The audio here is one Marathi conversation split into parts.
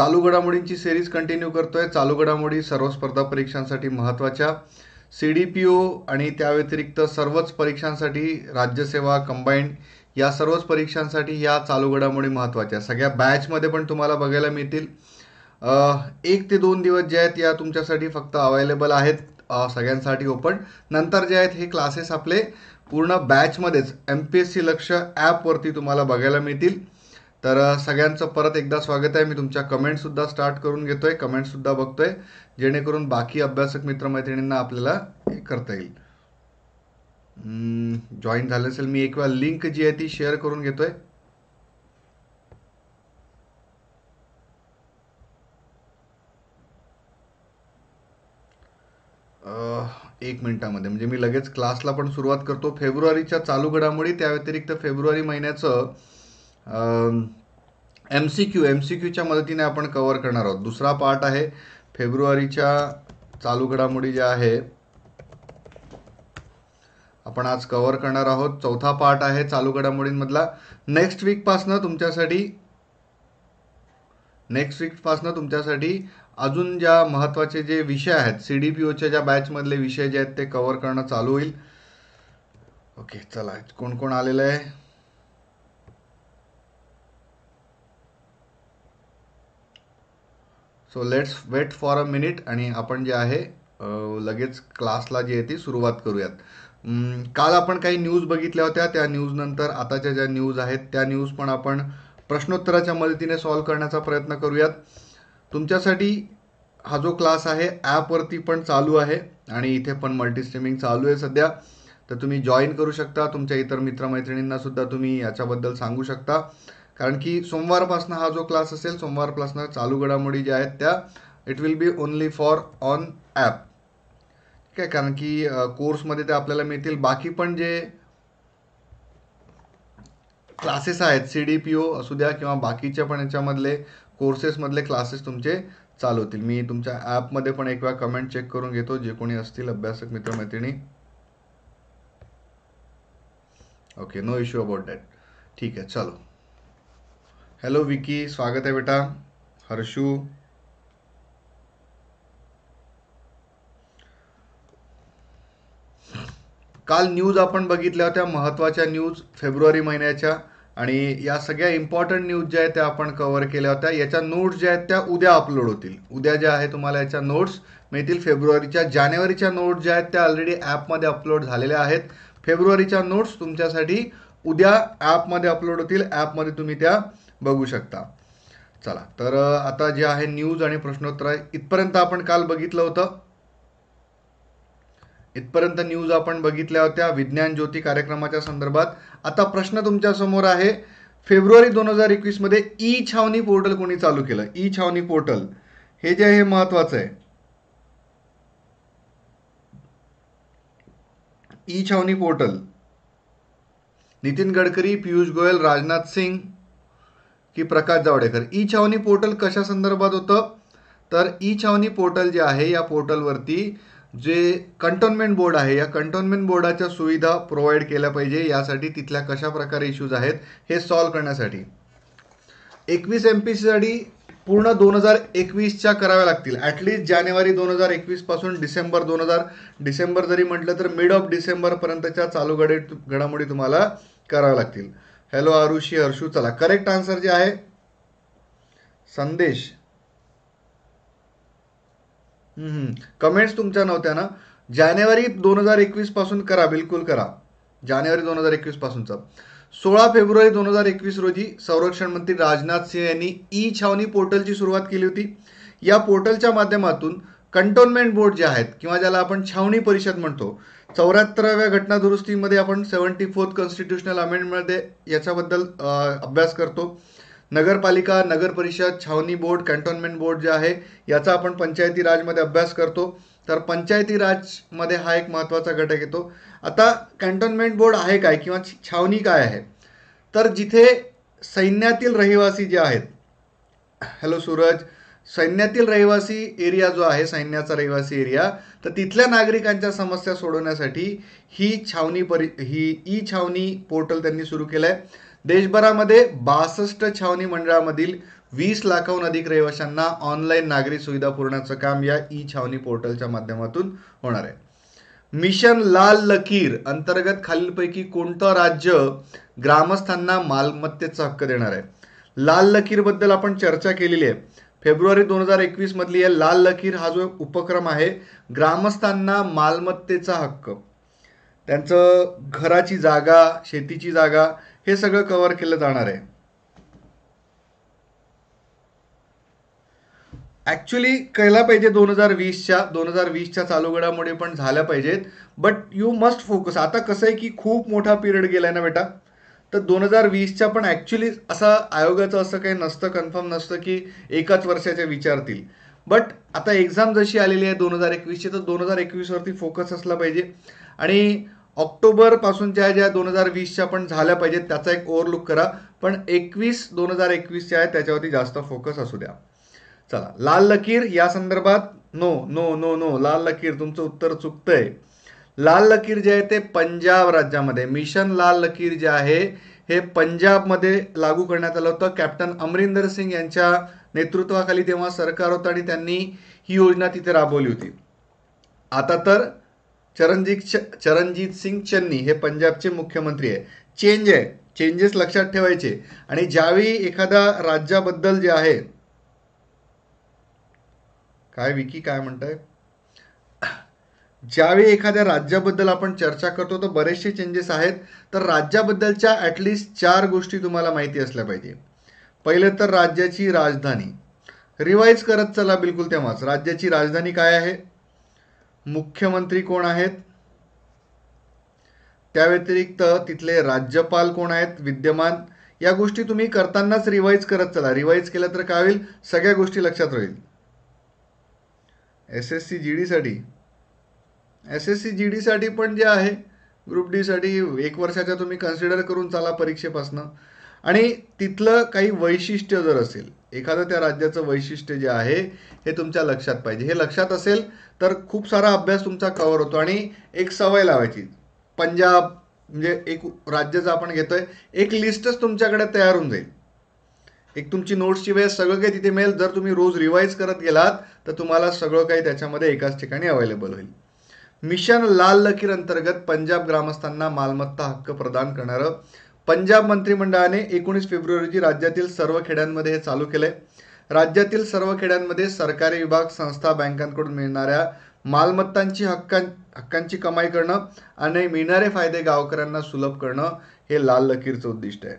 चालू घडामोडींची सिरीज कंटिन्यू करतोय चालू घडामोडी सर्व स्पर्धा परीक्षांसाठी महत्त्वाच्या सी डी पी ओ आणि त्या व्यतिरिक्त सर्वच परीक्षांसाठी राज्यसेवा कंबाईंड या सर्वच परीक्षांसाठी या चालू घडामोडी महत्त्वाच्या सगळ्या बॅचमध्ये पण तुम्हाला बघायला मिळतील एक ते दोन दिवस जे आहेत या तुमच्यासाठी फक्त अवेलेबल आहेत सगळ्यांसाठी ओपन नंतर जे आहेत हे क्लासेस आपले पूर्ण बॅचमध्येच एम पी एस सी लक्ष ॲपवरती तुम्हाला बघायला मिळतील तर सगळ्यांचं परत एकदा स्वागत आहे मी तुमच्या कमेंट सुद्धा स्टार्ट करून घेतोय कमेंट सुद्धा बघतोय जेणेकरून बाकी अभ्यासक मित्रमैत्रिणींना आपल्याला करता येईल जॉईन झालं असेल मी एक वेळा लिंक जी आहे ती शेअर करून घेतोय एक मिनिटामध्ये म्हणजे मी लगेच क्लासला पण सुरुवात करतो फेब्रुवारीच्या चालू घडामोडी त्या व्यतिरिक्त फेब्रुवारी महिन्याचं M C Q M C क्यूच्या मदतीने आपण कवर करणार आहोत दुसरा पार्ट आहे फेब्रुवारीच्या चालू घडामोडी ज्या आहे आपण आज कव्हर करणार आहोत चौथा पार्ट आहे चालू घडामोडींमधला नेक्स्ट वीकपासनं तुमच्यासाठी नेक्स्ट वीकपासनं तुमच्यासाठी अजून ज्या महत्त्वाचे जे विषय आहेत सी डी पी ओच्या ज्या बॅचमधले विषय जे आहेत ते कव्हर करणं चालू होईल ओके चला कोण कोण आलेलं आहे so let's wait for a minute आणि आपण जे आहे लगेच क्लासला जी आहे ती सुरुवात करूयात काल आपण काही न्यूज बघितल्या होत्या त्या न्यूजनंतर आताच्या ज्या न्यूज आहेत त्या न्यूज पण आपण प्रश्नोत्तराच्या मदतीने सॉल्व करण्याचा प्रयत्न करूयात तुमच्यासाठी हा जो क्लास आहे ॲपवरती पण चालू आहे आणि इथे पण मल्टी स्ट्रीमिंग चालू आहे सध्या तर तुम्ही जॉईन करू शकता तुमच्या इतर मित्रमैत्रिणींनासुद्धा तुम्ही याच्याबद्दल सांगू शकता कारण की सोमवारपासून हा जो क्लास असेल सोमवारपासून चालू घडामोडी ज्या आहेत त्या it will be only for on app ठीक आहे कारण की कोर्समध्ये ते आपल्याला मिळतील बाकी पण जे क्लासेस आहेत सी डी पी ओ असू द्या किंवा बाकीच्या पण याच्यामधले कोर्सेसमधले क्लासेस तुमचे चालू होतील मी तुमच्या ॲपमध्ये पण एक वेळा कमेंट चेक करून घेतो जे कोणी असतील अभ्यासक मित्र मैत्रिणी okay no issue about that ठीक आहे चालू हॅलो विकी स्वागत आहे बेटा हर्षू काल न्यूज आपण बघितल्या होत्या महत्त्वाच्या न्यूज फेब्रुवारी महिन्याच्या आणि या सगळ्या इम्पॉर्टंट न्यूज ज्या आहेत त्या आपण कव्हर केल्या होत्या याच्या नोट्स ज्या आहेत त्या उद्या अपलोड होतील उद्या ज्या आहे तुम्हाला याच्या नोट्स मिळतील फेब्रुवारीच्या जानेवारीच्या नोट्स ज्या आहेत त्या ऑलरेडी ॲपमध्ये अपलोड झालेल्या आहेत फेब्रुवारीच्या नोट्स तुमच्यासाठी उद्या ॲपमध्ये अपलोड होतील ॲपमध्ये तुम्ही त्या बघू शकता चला तर आता जे आहे न्यूज आणि प्रश्नोत्तर इथपर्यंत आपण काल बघितलं होतं इथपर्यंत न्यूज आपण बघितल्या होत्या विज्ञान ज्योती कार्यक्रमाच्या संदर्भात आता प्रश्न तुमच्या समोर आहे फेब्रुवारी दोन हजार एकवीस मध्ये ई छावणी पोर्टल कोणी चालू केलं ई छावणी पोर्टल हे जे आहे महत्वाचं आहे ई छावणी पोर्टल नितीन गडकरी पियुष गोयल राजनाथ सिंग की प्रकाश जावडेकर ई छावणी पोर्टल कशा संदर्भात होतं तर ई छावणी पोर्टल जे आहे या पोर्टलवरती जे कंटोनमेंट बोर्ड आहे या कंटोनमेंट बोर्डाच्या सुविधा प्रोव्हाइड केल्या पाहिजे यासाठी तिथल्या कशा प्रकारे इश्यूज आहेत हे सॉल्व्ह करण्यासाठी एकवीस एम पी सीसाठी पूर्ण दोन हजार एकवीसच्या कराव्या लागतील ॲटलीस्ट जानेवारी दोन हजार एकवीसपासून डिसेंबर दोन हजार डिसेंबर जरी म्हटलं तर मिड ऑफ डिसेंबरपर्यंतच्या चालू घडे घडामोडी तुम्हाला कराव्या लागतील हॅलो आरुषी हर्षू चला करेक्ट आन्सर जे आहे संदेश कमेंट्स तुमच्या नव्हत्या ना जानेवारी दोन हजार एकवीस पासून करा बिलकुल करा जानेवारी दोन हजार एकवीस पासूनचा सोळा फेब्रुवारी दोन हजार एकवीस रोजी संरक्षण मंत्री राजनाथ सिंह यांनी ई छावणी पोर्टलची सुरुवात केली होती या पोर्टलच्या माध्यमातून कंटोनमेंट बोर्ड जे आहेत किंवा ज्याला आपण छावणी परिषद म्हणतो चौऱ्याहत्तराव्या घटनादुरुस्तीमध्ये आपण सेव्हन्टी फोर्थ कॉन्स्टिट्युशनल अमेंडमेंटमध्ये याच्याबद्दल अभ्यास करतो नगरपालिका नगर परिषद छावणी बोर्ड कॅन्टोनमेंट बोर्ड जे आहे याचा आपण पंचायती राजमध्ये अभ्यास करतो तर पंचायती राजमध्ये हा एक महत्त्वाचा घटक येतो आता कॅन्टोनमेंट बोर्ड आहे काय किंवा छावणी काय आहे तर जिथे सैन्यातील रहिवासी जे आहेत हॅलो सूरज सैन्यातील रहिवासी एरिया जो आहे सैन्याचा रहिवासी एरिया तर तिथल्या नागरिकांच्या समस्या सोडवण्यासाठी ही छावणी परि ही ई छावणी पोर्टल त्यांनी सुरू केलं आहे देशभरामध्ये बासष्ट छावणी मंडळामधील वीस लाखाहून अधिक रहिवाशांना ऑनलाईन नागरी सुविधा पुरवण्याचं काम या ई छावणी पोर्टलच्या माध्यमातून होणार आहे मिशन लाल लकीर अंतर्गत खालीलपैकी कोणतं राज्य ग्रामस्थांना मालमत्तेचा हक्क देणार आहे लाल लकीरबद्दल आपण चर्चा केलेली आहे फेब्रुवारी दोन हजार एकवीस मधली लाल लकीर हा जो उपक्रम आहे ग्रामस्थांना मालमत्तेचा हक्क त्यांचं घराची जागा शेतीची जागा हे सगळं कव्हर केलं जाणार आहे ॲक्च्युली कळला पाहिजे दोन हजार वीसच्या दोन हजार वीसच्या चालू घडामोडी पण झाल्या पाहिजेत बट यू मस्ट फोकस आता कसं आहे की खूप मोठा पिरियड गेलाय ना बेटा तर दोन हजार वीसच्या पण ॲक्च्युली असा आयोगाचं असं काही नसतं कन्फर्म नसतं की एकाच वर्षाच्या विचारतील बट आता एक्झाम जशी आलेली आहे दोन हजार एकवीसची तर दोन हजार एकवीसवरती फोकस असला पाहिजे आणि ऑक्टोबरपासून ज्या ज्या दोन हजार वीसच्या पण झाल्या पाहिजेत त्याचा एक ओव्हरलुक करा पण एकवीस दोन हजार एकवीसच्या आहे त्याच्यावरती जास्त फोकस असू द्या चला लाल लकीर या संदर्भात नो नो नो नो लाल लकीर तुमचं उत्तर चुकतंय लाल लकीर जे आहे ते पंजाब राज्यामध्ये मिशन लाल लकीर जे आहे हे पंजाबमध्ये लागू करण्यात आलं होतं कॅप्टन अमरिंदर सिंग यांच्या नेतृत्वाखाली तेव्हा सरकार होतं आणि त्यांनी ही योजना तिथे राबवली होती आता तर चरणजीत चरणजीत सिंग चन्नी हे पंजाबचे मुख्यमंत्री आहे चेंज आहे चेंजेस लक्षात ठेवायचे आणि ज्यावेळी एखाद्या राज्याबद्दल जे आहे काय विकी काय म्हणताय ज्यावेळी एखाद्या राज्याबद्दल आपण चर्चा करतो तर बरेचसे चेंजेस आहेत तर राज्याबद्दलच्या ॲटलिस्ट चार गोष्टी तुम्हाला माहिती असल्या पाहिजे पहिलं तर राज्याची राजधानी रिवाईज करत चला बिलकुल तेव्हाच राज्याची राजधानी काय आहे मुख्यमंत्री कोण आहेत त्या व्यतिरिक्त तिथले राज्यपाल कोण आहेत विद्यमान या गोष्टी तुम्ही करतानाच रिवाईज करत चला रिवाईज केलं तर काय होईल सगळ्या गोष्टी लक्षात राहील एस एस सी जी डीसाठी एस एस सी जी डीसाठी पण जे आहे ग्रुप डीसाठी एक वर्षाच्या तुम्ही कन्सिडर करून चाला परीक्षेपासनं आणि तिथलं काही वैशिष्ट्य जर असेल एखादं त्या राज्याचं वैशिष्ट्य जे आहे हे तुमच्या लक्षात पाहिजे हे लक्षात असेल तर खूप सारा अभ्यास तुमचा कवर होतो आणि एक सवय लावायची पंजाब म्हणजे एक राज्य जर आपण घेतोय एक लिस्टच तुमच्याकडे तयार होऊन जाईल एक तुमची नोट्सची वेळ सगळं काही तिथे मिळेल जर तुम्ही रोज रिवाईज करत गेलात तर तुम्हाला सगळं काही त्याच्यामध्ये एकाच ठिकाणी अवेलेबल होईल मिशन लाल लकीर अंतर्गत पंजाब ग्रामस्थांना मालमत्ता हक्क प्रदान करणारं पंजाब मंत्रिमंडळाने एकोणीस फेब्रुवारीची राज्यातील सर्व खेड्यांमध्ये हे चालू केले राज्यातील सर्व खेड्यांमध्ये सरकारी विभाग संस्था बँकांकडून मिळणाऱ्या मालमत्तांची हक्कां हक्कांची कमाई करणं आणि मिळणारे फायदे गावकऱ्यांना सुलभ करणं हे लाल लकीरचं उद्दिष्ट आहे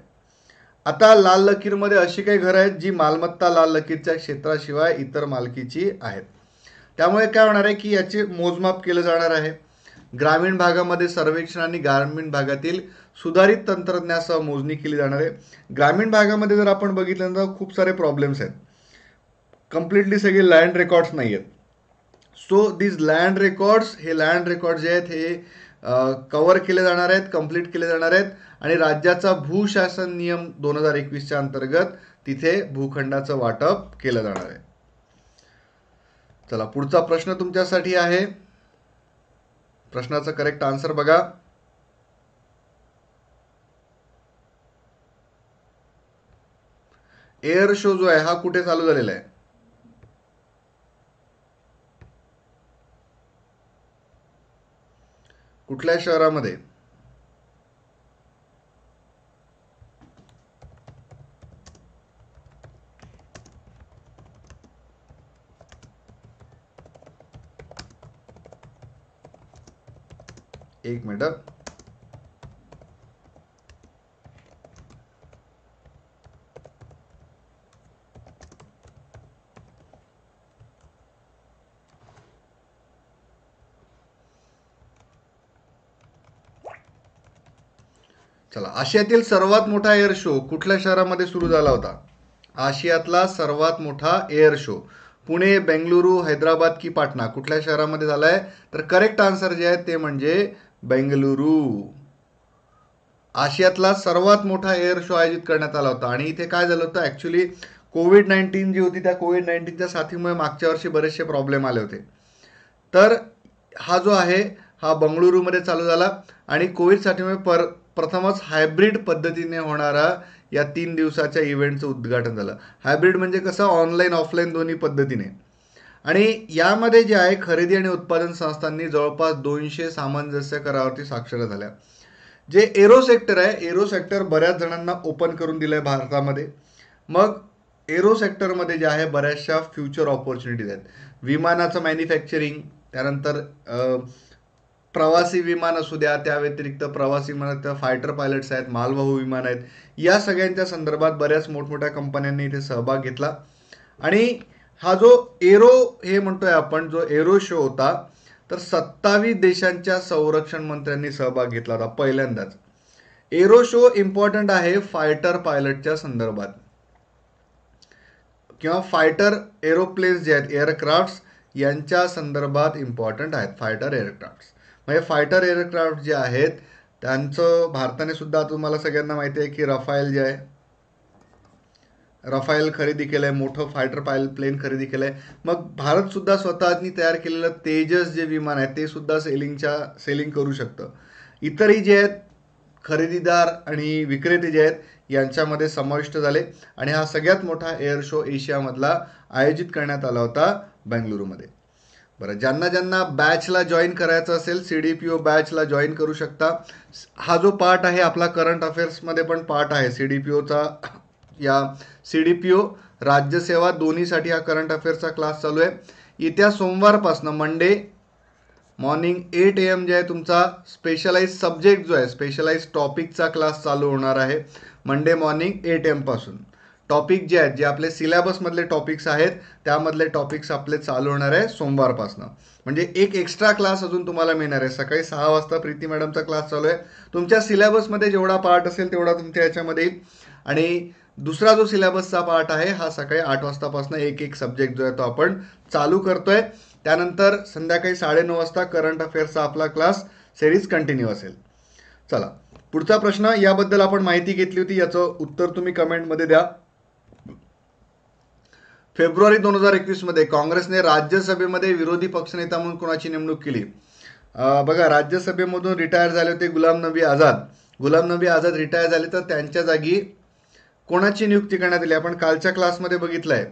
आता लाल लकीरमध्ये अशी काही घरं आहेत जी मालमत्ता लाल लकीरच्या क्षेत्राशिवाय इतर मालकीची आहेत त्यामुळे काय होणार आहे की याचे मोजमाप केलं जाणार आहे ग्रामीण भागामध्ये सर्वेक्षण आणि ग्रामीण भागातील सुधारित तंत्रज्ञासह मोजणी केली जाणार आहे ग्रामीण भागामध्ये जर आपण बघितलं तर खूप सारे प्रॉब्लेम्स आहेत कम्प्लिटली सगळे लँड रेकॉर्ड्स नाही आहेत सो दीज लँड रेकॉर्ड्स हे लँड रेकॉर्ड जे आहेत हे कवर केले जाणार आहेत कम्प्लीट केले जाणार आहेत आणि राज्याचा भूशासन नियम दोन हजार एकवीसच्या अंतर्गत तिथे भूखंडाचं वाटप केलं जाणार आहे चला पुढचा प्रश्न तुमच्यासाठी आहे प्रश्नाचं करेक्ट आन्सर बघा एअर शो जो आहे हा कुठे चालू झालेला आहे कुठल्या शहरामध्ये एक मिनट चला आशियातील सर्वात मोठा एअर शो कुठल्या शहरामध्ये सुरू झाला होता आशियातला सर्वात मोठा एअर शो पुणे बेंगलुरू हैदराबाद की पाटणा कुठल्या शहरामध्ये झालाय तर करेक्ट आन्सर जे आहे ते म्हणजे बेंगलुरू आशियातला सर्वात मोठा एअर शो आयोजित करण्यात आला होता आणि इथे काय झालं होतं ॲक्च्युली कोविड नाईन्टीन जी होती त्या कोविड नाईन्टीनच्या साथीमुळे मागच्या वर्षी बरेचसे प्रॉब्लेम आले होते तर हा जो आहे हा बंगळुरूमध्ये चालू झाला आणि कोविड साथीमुळे पर प्रथमच हायब्रिड पद्धतीने होणारा या तीन दिवसाच्या इव्हेंटचं उद्घाटन झालं हायब्रिड म्हणजे कसं ऑनलाईन ऑफलाईन दोन्ही पद्धतीने आणि यामध्ये जे आहे खरेदी आणि उत्पादन संस्थांनी जवळपास दोनशे सामंजस्य करावरती साक्षर झाल्या जे एरो सेक्टर आहे एरो सेक्टर बऱ्याच जणांना ओपन करून दिलं आहे भारतामध्ये मग एरो सेक्टरमध्ये जे आहे बऱ्याचशा फ्युचर ऑपॉर्च्युनिटीज आहेत विमानाचं मॅन्युफॅक्चरिंग त्यानंतर प्रवासी विमान असू द्या त्या व्यतिरिक्त प्रवासी विमानात फायटर पायलट्स आहेत मालवाहू विमान आहेत या सगळ्यांच्या संदर्भात बऱ्याच मोठमोठ्या कंपन्यांनी इथे सहभाग घेतला आणि हा जो एरो हे म्हणतोय आपण जो एरो शो होता तर सत्तावीस देशांच्या संरक्षण मंत्र्यांनी सहभाग घेतला होता पहिल्यांदाच एरो शो इम्पॉर्टंट आहे फायटर पायलटच्या संदर्भात किंवा फायटर एरोप्लेन्स जे आहेत एअरक्राफ्ट्स यांच्या संदर्भात इम्पॉर्टंट आहेत फायटर एअरक्राफ्ट्स म्हणजे फायटर एअरक्राफ्ट जे आहेत त्यांचं भारताने सुद्धा तुम्हाला सगळ्यांना माहिती आहे की रफायल जे आहे रफायल खरेदी केलं आहे मोठं फायटर पायल प्लेन खरेदी केलं आहे मग भारतसुद्धा स्वतःनी तयार केलेलं तेजस जे विमान आहे ते सुद्धा सेलिंगच्या सेलिंग करू शकतं इतरही जे आहेत खरेदीदार आणि विक्रेते जे आहेत यांच्यामध्ये समाविष्ट झाले आणि हा सगळ्यात मोठा एअर शो एशियामधला आयोजित करण्यात आला होता बेंगलुरूमध्ये बरं ज्यांना ज्यांना बॅचला जॉईन करायचं असेल सी डी पी ओ बॅचला जॉईन करू शकता हा जो पार्ट आहे आपला करंट अफेअर्समध्ये पण पार्ट आहे सी डी पी ओचा या सी डी पी ओ राज्यसेवा दोन्हीसाठी हा करंट अफेअर्सचा क्लास चालू आहे येत्या सोमवारपासनं Monday morning eight A M जे आहे तुमचा स्पेशलाइज सब्जेक्ट जो आहे स्पेशलाइज टॉपिकचा क्लास चालू होणार आहे मंडे मॉर्निंग एट एमपासून टॉपिक जे आहेत जे आपले सिलेबसमधले टॉपिक्स आहेत त्यामधले टॉपिक्स आपले चालू होणार आहे सोमवारपासनं म्हणजे एक एक्स्ट्रा क्लास अजून तुम्हाला मिळणार आहे सकाळी सहा वाजता प्रीती मॅडमचा क्लास चालू आहे तुमच्या सिलेबसमध्ये जेवढा पार्ट असेल तेवढा तुमच्या याच्यामध्ये आणि दुसरा जो सिलेबसचा पार्ट आहे हा सकाळी आठ वाजतापासून एक एक सब्जेक्ट जो आहे तो आपण चालू करतोय त्यानंतर संध्याकाळी साडेनऊ वाजता करंट अफेअर्सचा आपला क्लास सेरीज कंटिन्यू असेल चला पुढचा प्रश्न याबद्दल आपण माहिती घेतली होती याचं उत्तर तुम्ही कमेंटमध्ये द्या फेब्रुवारी दोन हजार एकवीसमध्ये काँग्रेसने राज्यसभेमध्ये विरोधी पक्षनेता म्हणून कोणाची नेमणूक केली बघा राज्यसभेमधून रिटायर झाले होते गुलाम नबी आझाद गुलाम नबी आझाद रिटायर झाले तर त्यांच्या जागी कोणाची नियुक्ती करण्यात आली आपण कालच्या क्लासमध्ये बघितलं आहे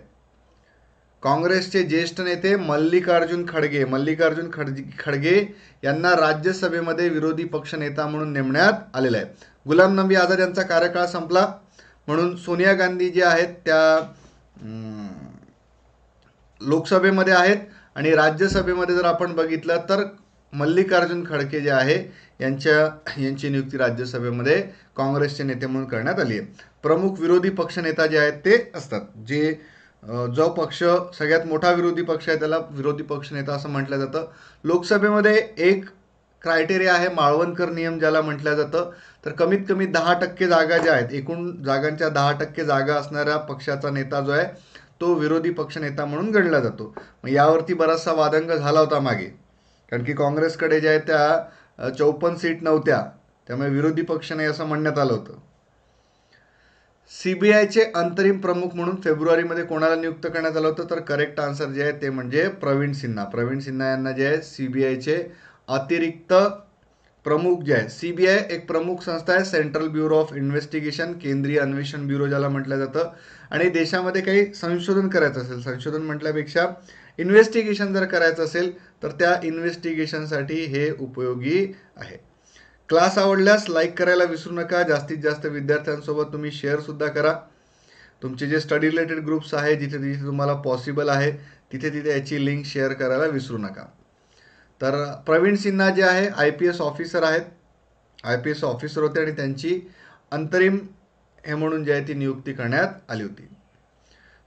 काँग्रेसचे ज्येष्ठ नेते मल्लिकार्जुन खडगे मल्लिकार्जुन खडगे खडगे यांना राज्यसभेमध्ये विरोधी पक्षनेता म्हणून नेमण्यात आलेला आहे गुलाम नबी आझाद यांचा कार्यकाळ संपला म्हणून सोनिया गांधी जे आहेत त्या लोकसभेमध्ये आहेत आणि राज्यसभेमध्ये जर आपण बघितलं तर मल्लिकार्जुन खडके जे आहे यांच्या यांची नियुक्ती राज्यसभेमध्ये काँग्रेसचे नेते म्हणून करण्यात आली आहे प्रमुख विरोधी पक्षनेता जे आहेत ते असतात जे जो पक्ष सगळ्यात मोठा विरोधी पक्ष आहे त्याला विरोधी पक्षनेता असं म्हटलं जातं लोकसभेमध्ये एक क्रायटेरिया आहे माळवणकर नियम ज्याला म्हटलं जातं तर कमीत कमी दहा टक्के जागा ज्या आहेत एकूण जागांच्या दहा टक्के जागा असणाऱ्या पक्षाचा नेता जो आहे तो विरोधी पक्षनेता म्हणून गणला जातो मग यावरती बराचसा वादंग झाला होता मागे कारण की काँग्रेसकडे ज्या आहेत त्या चौपन्न सीट नव्हत्या त्यामुळे विरोधी पक्ष नाही असं म्हणण्यात आलं होतं सीबीआयचे अंतरिम प्रमुख म्हणून फेब्रुवारीमध्ये कोणाला नियुक्त करण्यात आलं होतं तर करेक्ट आन्सर जे आहे ते म्हणजे प्रवीण सिन्हा प्रवीण सिन्हा यांना जे आहे सीबीआयचे अतिरिक्त प्रमुख जे आहे सीबीआय एक प्रमुख संस्था आहे सेंट्रल ब्युरो ऑफ इन्व्हेस्टिगेशन केंद्रीय अन्वेषण ब्युरो ज्याला म्हटलं जातं आणि देशामध्ये काही संशोधन करायचं असेल संशोधन म्हटल्यापेक्षा इन्व्हेस्टिगेशन जर करायचं असेल तर त्या इन्व्हेस्टिगेशनसाठी हे उपयोगी आहे क्लास आवडल्यास लाईक करायला विसरू नका जास्तीत जास्त विद्यार्थ्यांसोबत तुम्ही शेअरसुद्धा करा तुमचे जे स्टडी रिलेटेड ग्रुप्स आहे जिथे जिथे तुम्हाला पॉसिबल आहे तिथे तिथे याची लिंक शेअर करायला विसरू नका तर प्रवीण सिन्हा जे आहे आय पी एस ऑफिसर आहेत आय पी एस ऑफिसर होते आणि त्यांची अंतरिम हे म्हणून जी आहे ती नियुक्ती करण्यात आली होती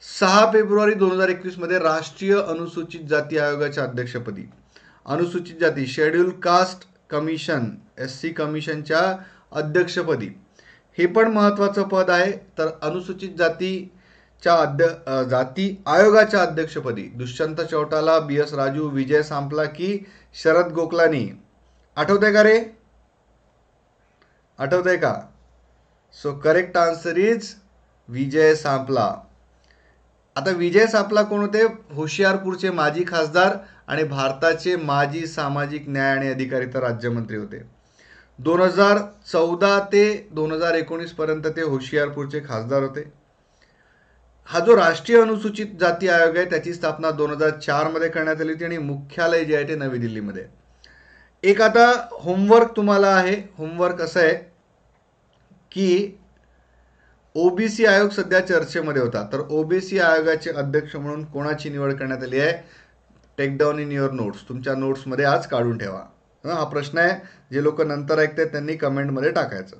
सहा फेब्रुवारी दोन हजार एकवीसमध्ये राष्ट्रीय अनुसूचित जाती आयोगाच्या अध्यक्षपदी अनुसूचित जाती schedule caste commission S C कमिशनच्या अध्यक्षपदी हे पण महत्त्वाचं पद आहे तर अनुसूचित जातीच्या अध्य जाती आयोगाच्या अध्यक्षपदी दुष्यंत चौटाला बी एस राजू विजय सांपला की शरद गोखलानी आहे का रे आठवतंय का so correct answer is Vijay Sampla आता विजय सापला कोण होते होशियारपूरचे माजी खासदार आणि भारताचे माजी सामाजिक न्याय आणि अधिकारिता राज्यमंत्री होते दोन हजार चौदा ते दोन हजार एकोणीसपर्यंत ते होशियारपूरचे खासदार होते हा जो राष्ट्रीय अनुसूचित जाती आयोग आहे त्याची स्थापना दोन हजार चारमध्ये करण्यात आली होती आणि मुख्यालय जे आहे ते नवी दिल्लीमध्ये एक आता होमवर्क तुम्हाला आहे होमवर्क असं आहे की ओबीसी आयोग सध्या चर्चेमध्ये होता तर ओबीसी आयोगाचे अध्यक्ष म्हणून कोणाची निवड करण्यात आली आहे टेक इन युअर नोट्स तुमच्या नोट्समध्ये आज काढून ठेवा हा प्रश्न आहे जे लोक नंतर ऐकतात त्यांनी कमेंटमध्ये टाकायचं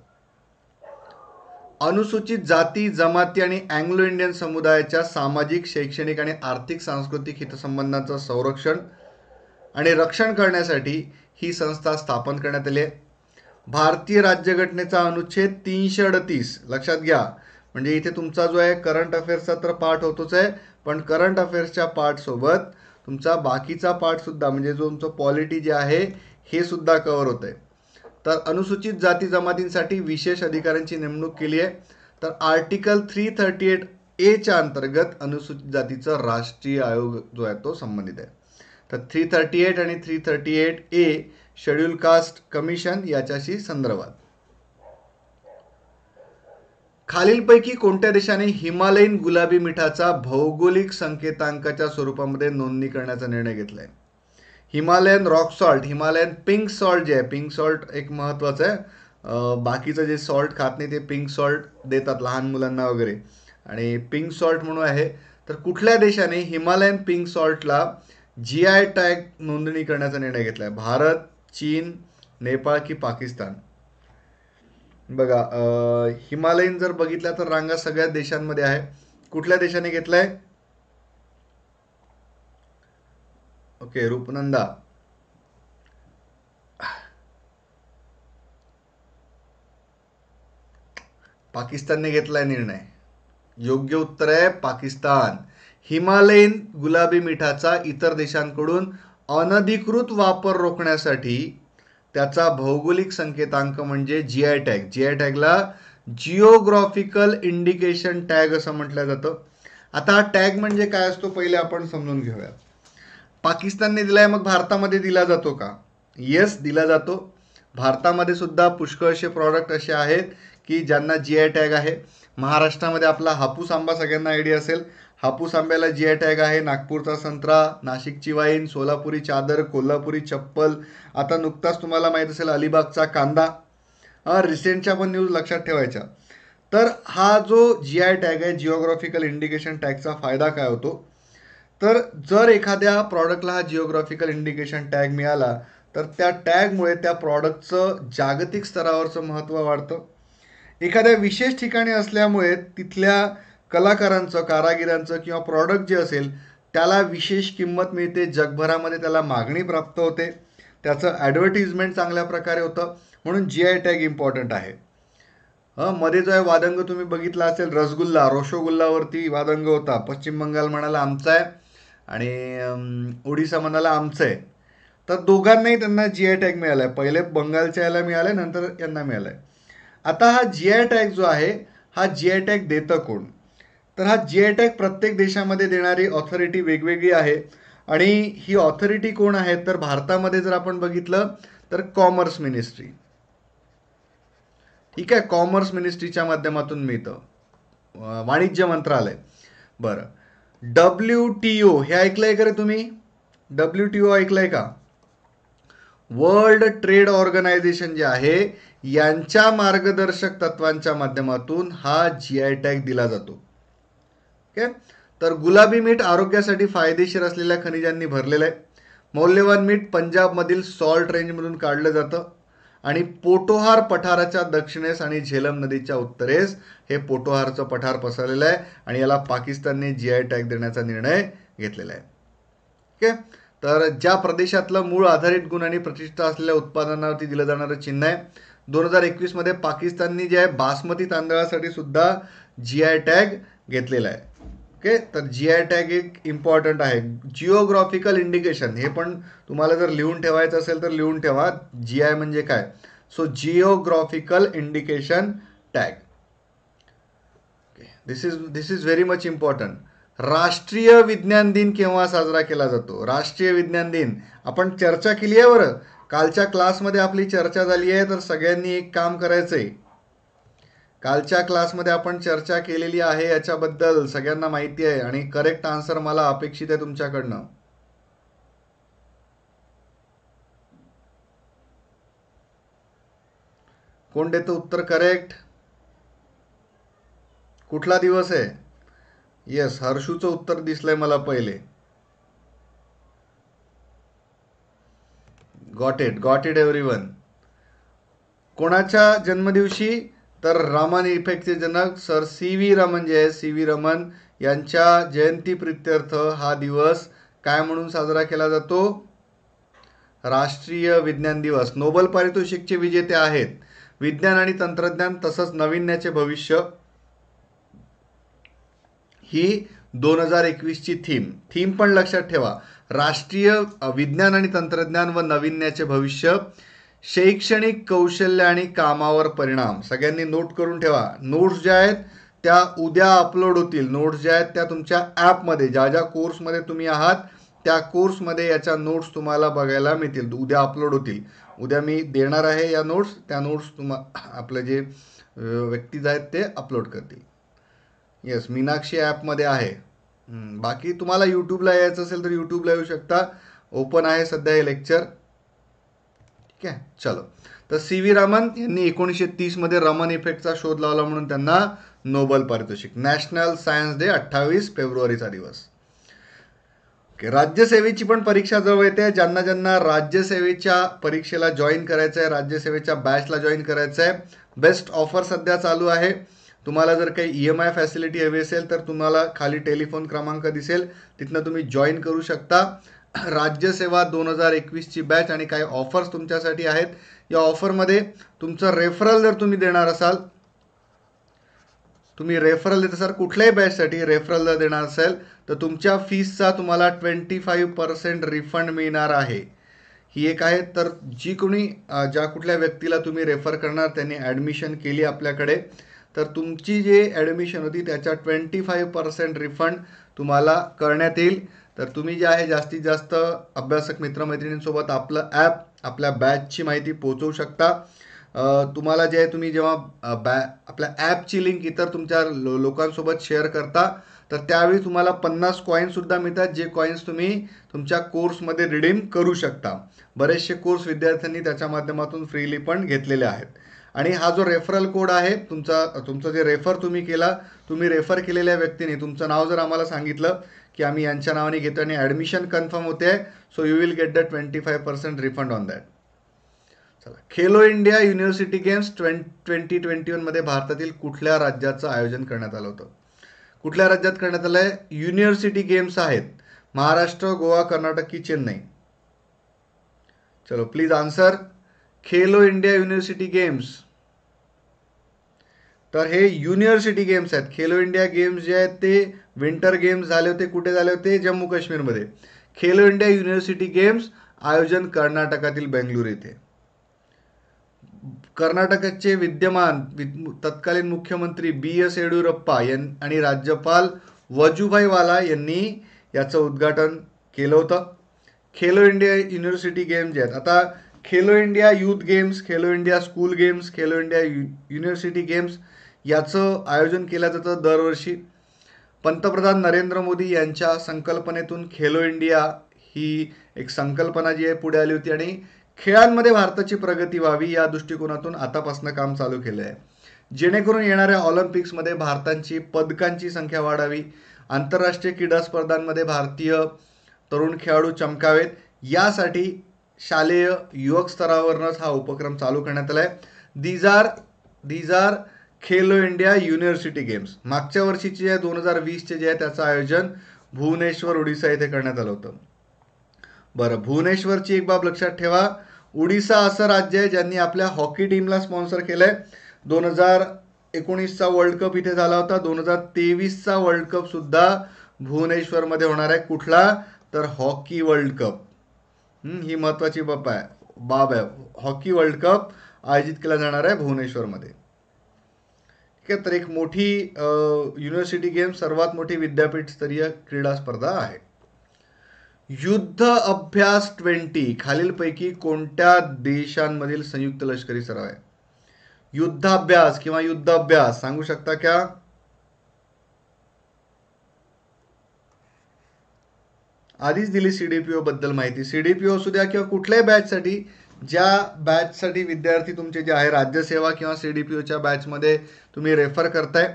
अनुसूचित जाती जमाती आणि अँग्लो इंडियन समुदायाच्या सामाजिक शैक्षणिक आणि आर्थिक सांस्कृतिक हितसंबंधांचं संरक्षण आणि रक्षण करण्यासाठी ही संस्था स्थापन करण्यात आली आहे भारतीय राज्यघटनेचा अनुच्छेद तीनशे अडतीस लक्षात घ्या म्हणजे इथे तुमचा जो आहे करंट अफेअर्सचा तर पार्ट होतोच आहे पण करंट अफेअर्सच्या पार्टसोबत तुमचा बाकीचा पार्टसुद्धा म्हणजे जो तुमचं पॉलिटी जे आहे हे सुद्धा कवर होते आहे तर अनुसूचित जाती जमातींसाठी विशेष अधिकाऱ्यांची नेमणूक केली आहे तर आर्टिकल थ्री थर्टी एट एच्या अंतर्गत अनुसूचित जातीचा राष्ट्रीय आयोग जो आहे तो संबंधित आहे तर थ्री थर्टी एट आणि three thirty eight A schedule caste commission याच्याशी संदर्भात खालीलपैकी कोणत्या देशाने हिमालयन गुलाबी मिठाचा भौगोलिक संकेतांकाच्या स्वरूपामध्ये नोंदणी करण्याचा निर्णय घेतलाय Himalayan rock salt Himalayan pink salt जे आहे पिंक सॉल्ट एक महत्वाचं आहे बाकीचं जे सॉल्ट खात नाही ते पिंक सॉल्ट देतात लहान मुलांना वगैरे आणि पिंक सॉल्ट म्हणून आहे तर कुठल्या देशाने हिमालयन पिंक सॉल्टला जी आय टॅग नोंदणी करण्याचा निर्णय घेतला भारत चीन नेपाळ की पाकिस्तान बघा हिमालयीन जर बघितला तर रांगा सगळ्या देशांमध्ये आहे कुठल्या देशाने घेतलाय ओके रूपनंदा पाकिस्तानने घेतलाय निर्णय योग्य उत्तर आहे पाकिस्तान हिमालयीन गुलाबी मिठाचा इतर देशांकडून अनधिकृत वापर रोखण्यासाठी त्याचा भौगोलिक संकेतांक म्हणजे G I tag G I टॅगला जिओग्राफिकल इंडिकेशन टॅग असं म्हटलं जातं आता हा टॅग म्हणजे काय असतो पहिले आपण समजून घेऊया पाकिस्तानने दिलाय मग भारतामध्ये दिला जातो का येस दिला जातो भारतामध्ये सुद्धा पुष्कळ असे प्रॉडक्ट असे आहेत की ज्यांना जी आय टॅग आहे महाराष्ट्रामध्ये आपला हापूस आंबा सगळ्यांना आयडिया असेल हापूस आंब्याला जी टॅग आहे नागपूरचा संत्रा नाशिकची वाईन सोलापुरी चादर कोल्हापुरी चप्पल आता नुकताच तुम्हाला माहीत असेल अलिबागचा कांदा रिसेंटच्या पण न्यूज लक्षात ठेवायच्या तर हा जो जी आय टॅग आहे जिओग्राफिकल इंडिकेशन टॅगचा फायदा काय होतो तर जर एखाद्या प्रॉडक्टला हा जिओग्राफिकल इंडिकेशन टॅग मिळाला तर त्या टॅगमुळे त्या प्रॉडक्टचं जागतिक स्तरावरचं महत्त्व वाढतं एखाद्या विशेष ठिकाणी असल्यामुळे तिथल्या कलाकारांचं कारागिरांचं किंवा प्रॉडक्ट जे असेल त्याला विशेष किंमत मिळते जगभरामध्ये त्याला मागणी प्राप्त होते त्याचं ॲडव्हर्टिजमेंट चांगल्या प्रकारे होतं म्हणून जी आय टॅग इम्पॉर्टंट आहे हं मध्ये जो आहे वादंग तुम्ही बघितला असेल रसगुल्ला रोशोगुल्लावरती वादंग होता पश्चिम बंगाल म्हणाला आमचा आहे आणि ओडिसा म्हणाला आमचं आहे तर दोघांनाही त्यांना जी आय टॅग मिळाला आहे पहिले बंगालच्या याला मिळालं आहे नंतर यांना मिळालं आहे आता हा जी आय टॅग जो आहे हा जी आय टॅग देतं कोण तर हा जी आय टॅग प्रत्येक देशामध्ये देणारी ऑथॉरिटी वेगवेगळी आहे आणि ही ऑथॉरिटी कोण आहे तर भारतामध्ये जर आपण बघितलं तर कॉमर्स मिनिस्ट्री ठीक आहे कॉमर्स मिनिस्ट्रीच्या माध्यमातून मिळतं वाणिज्य मंत्रालय बरं डब्ल्यू टी ओ हे ऐकलंय आहे का रे तुम्ही डब्ल्यू टी ओ ऐकलंय का वर्ल्ड ट्रेड ऑर्गनायझेशन जे आहे यांच्या मार्गदर्शक तत्वांच्या माध्यमातून हा जी आय टॅग दिला जातो ओके तर गुलाबी मीठ आरोग्यासाठी फायदेशीर असलेल्या खनिजांनी भरलेलं आहे मौल्यवान मीठ पंजाबमधील सॉल्ट रेंजमधून काढलं जातं आणि पोटोहार पठाराच्या दक्षिणेस आणि झेलम नदीच्या उत्तरेस हे पोटोहारचं पठार पसरलेलं आहे आणि याला पाकिस्तानने जी आय टॅग देण्याचा निर्णय घेतलेला आहे ओके तर ज्या प्रदेशातलं मूळ आधारित गुण आणि प्रतिष्ठा असलेल्या उत्पादनावरती दिलं जाणारं चिन्ह आहे दोन हजार एकवीसमध्ये पाकिस्ताननी जे आहे बासमती तांदळासाठी सुद्धा जी आय टॅग घेतलेला आहे ओके तर जी आय टॅग एक इम्पॉर्टंट आहे जिओग्राफिकल इंडिकेशन हे पण तुम्हाला जर लिहून ठेवायचं असेल तर लिहून ठेवा जी आय म्हणजे काय so geographical indication tag this is this is very much important राष्ट्रीय विज्ञान दिन केव्हा साजरा केला जातो राष्ट्रीय विज्ञान दिन आपण चर्चा केली आहे बरं कालच्या क्लासमध्ये आपली चर्चा झाली आहे तर सगळ्यांनी एक काम करायचं आहे कालच्या क्लासमध्ये आपण चर्चा केलेली आहे याच्याबद्दल सगळ्यांना माहिती आहे आणि करेक्ट आन्सर मला अपेक्षित आहे तुमच्याकडनं कोण देतं उत्तर करेक्ट कुठला दिवस आहे येस हर्षूचं उत्तर दिसलंय मला पहिले got it got it everyone कोणाच्या जन्मदिवशी तर रामन इफेक्टचे जनक सर सी व्ही रमन जे आहे सी व्ही रमन यांच्या जयंती प्रित्यर्थ हा दिवस काय म्हणून साजरा केला जातो राष्ट्रीय विज्ञान दिवस नोबल पारितोषिकचे विजेते आहेत विज्ञान आणि तंत्रज्ञान तसंच नवीन्याचे भविष्य ही दोन हजार एकवीसची थीम थीम पण लक्षात ठेवा राष्ट्रीय विज्ञान आणि तंत्रज्ञान व नवीन्याचे भविष्य शैक्षणिक कौशल्य आणि कामावर परिणाम सगळ्यांनी नोट करून ठेवा नोट्स ज्या आहेत त्या उद्या अपलोड होतील नोट्स ज्या आहेत त्या तुमच्या ॲपमध्ये ज्या ज्या कोर्समध्ये तुम्ही आहात त्या कोर्समध्ये याच्या नोट्स तुम्हाला बघायला मिळतील उद्या अपलोड होतील उद्या मी देणार आहे या नोट्स त्या नोट्स तुम्हा आपले जे व्यक्तीज आहेत ते अपलोड करतील येस मीनाक्षी ॲपमध्ये आहे बाकी तुम्हाला यूट्यूबला यायचं असेल तर यूट्यूबला येऊ शकता ओपन आहे सध्या हे लेक्चर ठीक आहे चलो तर सी व्ही रामन यांनी एकोणीसशे तीसमध्ये रमन इफेक्टचा शोध लावला म्हणून त्यांना नोबल पारितोषिक नॅशनल सायन्स डे अठ्ठावीस फेब्रुवारीचा दिवस राज्यसेवेची पण परीक्षा जवळ येते ज्यांना ज्यांना राज्यसेवेच्या परीक्षेला जॉईन करायचं आहे राज्यसेवेच्या बॅचला जॉईन करायचं आहे बेस्ट ऑफर सध्या चालू आहे तुम्हाला जर काही ई एम आय फॅसिलिटी हवी असेल तर तुम्हाला खाली टेलिफोन क्रमांक दिसेल तिथनं तुम्ही जॉईन करू शकता राज्यसेवा दोन हजार एकवीसची बॅच आणि काही ऑफर्स तुमच्यासाठी आहेत या ऑफरमध्ये तुमचं रेफरल जर तुम्ही देणार असाल तुम्ही रेफरल देत असाल कुठल्याही बॅचसाठी रेफरल जर देणार असेल तर तुमच्या फीसचा तुम्हाला ट्वेंटी फाईव्ह पर्सेंट रिफंड मिळणार आहे ही एक आहे तर जी कोणी ज्या कुठल्या व्यक्तीला तुम्ही रेफर करणार त्यांनी ॲडमिशन केली आपल्याकडे तर तुमची जे ॲडमिशन होती त्याच्या ट्वेंटी फाईव्ह पर्सेंट रिफंड तुम्हाला करण्यात येईल तर तुम्ही जे आहे जास्तीत जास्त अभ्यासक मित्रमैत्रिणींसोबत आपलं ॲप आपल्या बॅचची माहिती पोहोचवू शकता तुम्हाला जे आहे तुम्ही जेव्हा बॅ आपल्या ॲपची लिंक इतर तुमच्या लो लोकांसोबत शेअर करता तर त्यावेळी तुम्हाला पन्नास कॉईन्ससुद्धा मिळतात जे कॉईन्स तुम्ही तुमच्या कोर्समध्ये रिडीम करू शकता बरेचसे कोर्स विद्यार्थ्यांनी त्याच्या माध्यमातून फ्रीली पण घेतलेले आहेत आणि हा जो रेफरल कोड आहे तुमचा तुमचा जे रेफर तुम्ही केला तुम्ही रेफर केलेल्या व्यक्तीने तुमचं नाव जर आम्हाला सांगितलं की आम्ही यांच्या नावाने घेतो आणि ॲडमिशन कन्फर्म होते so you will get the twenty five percent refund on that चला खेलो इंडिया युनिव्हर्सिटी गेम्स ट्वें ट्वेंटी ट्वेंटी वनमध्ये भारतातील कुठल्या राज्याचं आयोजन करण्यात आलं होतं कुठल्या राज्यात करण्यात आलं आहे युनिव्हर्सिटी गेम्स आहेत महाराष्ट्र गोवा कर्नाटक की चेन्नई चलो please answer Khelo India university Games तर हे युनिव्हर्सिटी गेम्स आहेत खेलो इंडिया गेम्स जे आहेत ते विंटर गेम्स झाले होते कुठे झाले होते जम्मू काश्मीरमध्ये खेलो इंडिया युनिव्हर्सिटी गेम्स आयोजन कर्नाटकातील बेंगलुरू येथे कर्नाटकाचे विद्यमान तत्कालीन मुख्यमंत्री बी एस येडियुरप्पा यां आणि राज्यपाल वजूभाई वाला यांनी याचं उद्घाटन केलं होतं खेलो इंडिया युनिव्हर्सिटी गेम्स जे आहेत आता Khelo India youth games Khelo India school games Khelo India यु युनिव्हर्सिटी गेम्स याचं आयोजन केलं जातं दरवर्षी पंतप्रधान नरेंद्र मोदी यांच्या संकल्पनेतून खेलो इंडिया ही एक संकल्पना जी आहे पुढे आली होती आणि खेळांमध्ये भारताची प्रगती व्हावी या दृष्टिकोनातून आतापासनं काम चालू केलं आहे जेणेकरून येणाऱ्या ऑलिम्पिक्समध्ये भारतांची पदकांची संख्या वाढावी आंतरराष्ट्रीय क्रीडा स्पर्धांमध्ये भारतीय तरुण खेळाडू चमकावेत यासाठी शालेय युवक स्तरावरनंच हा उपक्रम चालू करण्यात आलाय आहे these are these are Khelo India university games मागच्या वर्षीचे जे दोन हजार वीसचे जे आहे त्याचं आयोजन भुवनेश्वर ओडिसा येथे करण्यात आलं होतं बरं भुवनेश्वरची एक बाब लक्षात ठेवा ओडिसा असं राज्य आहे ज्यांनी आपल्या हॉकी टीमला स्पॉन्सर केलं आहे दोन हजार एकोणीसचा वर्ल्ड कप इथे झाला होता दोन हजार तेवीसचा वर्ल्ड कपसुद्धा भुवनेश्वरमध्ये होणार आहे कुठला तर हॉकी वर्ल्ड कप ही महत्त्वाची बाब आहे बाब आहे हॉकी वर्ल्ड कप आयोजित केला जाणार आहे भुवनेश्वरमध्ये ठीक आहे तर एक मोठी युनिव्हर्सिटी गेम सर्वात मोठी विद्यापीठ स्तरीय क्रीडा स्पर्धा आहे युद्ध अभ्यास ट्वेंटी खालीलपैकी कोणत्या देशांमधील संयुक्त लष्करी सराव आहे युद्धाभ्यास किंवा युद्धाभ्यास सांगू शकता का आधीच दिली सी डी पी ओबद्दल माहिती सी डी पी ओ असू द्या किंवा कुठल्याही बॅचसाठी ज्या बॅचसाठी विद्यार्थी तुमचे जे आहे राज्यसेवा किंवा सी डी पी ओच्या बॅचमध्ये तुम्ही रेफर करताय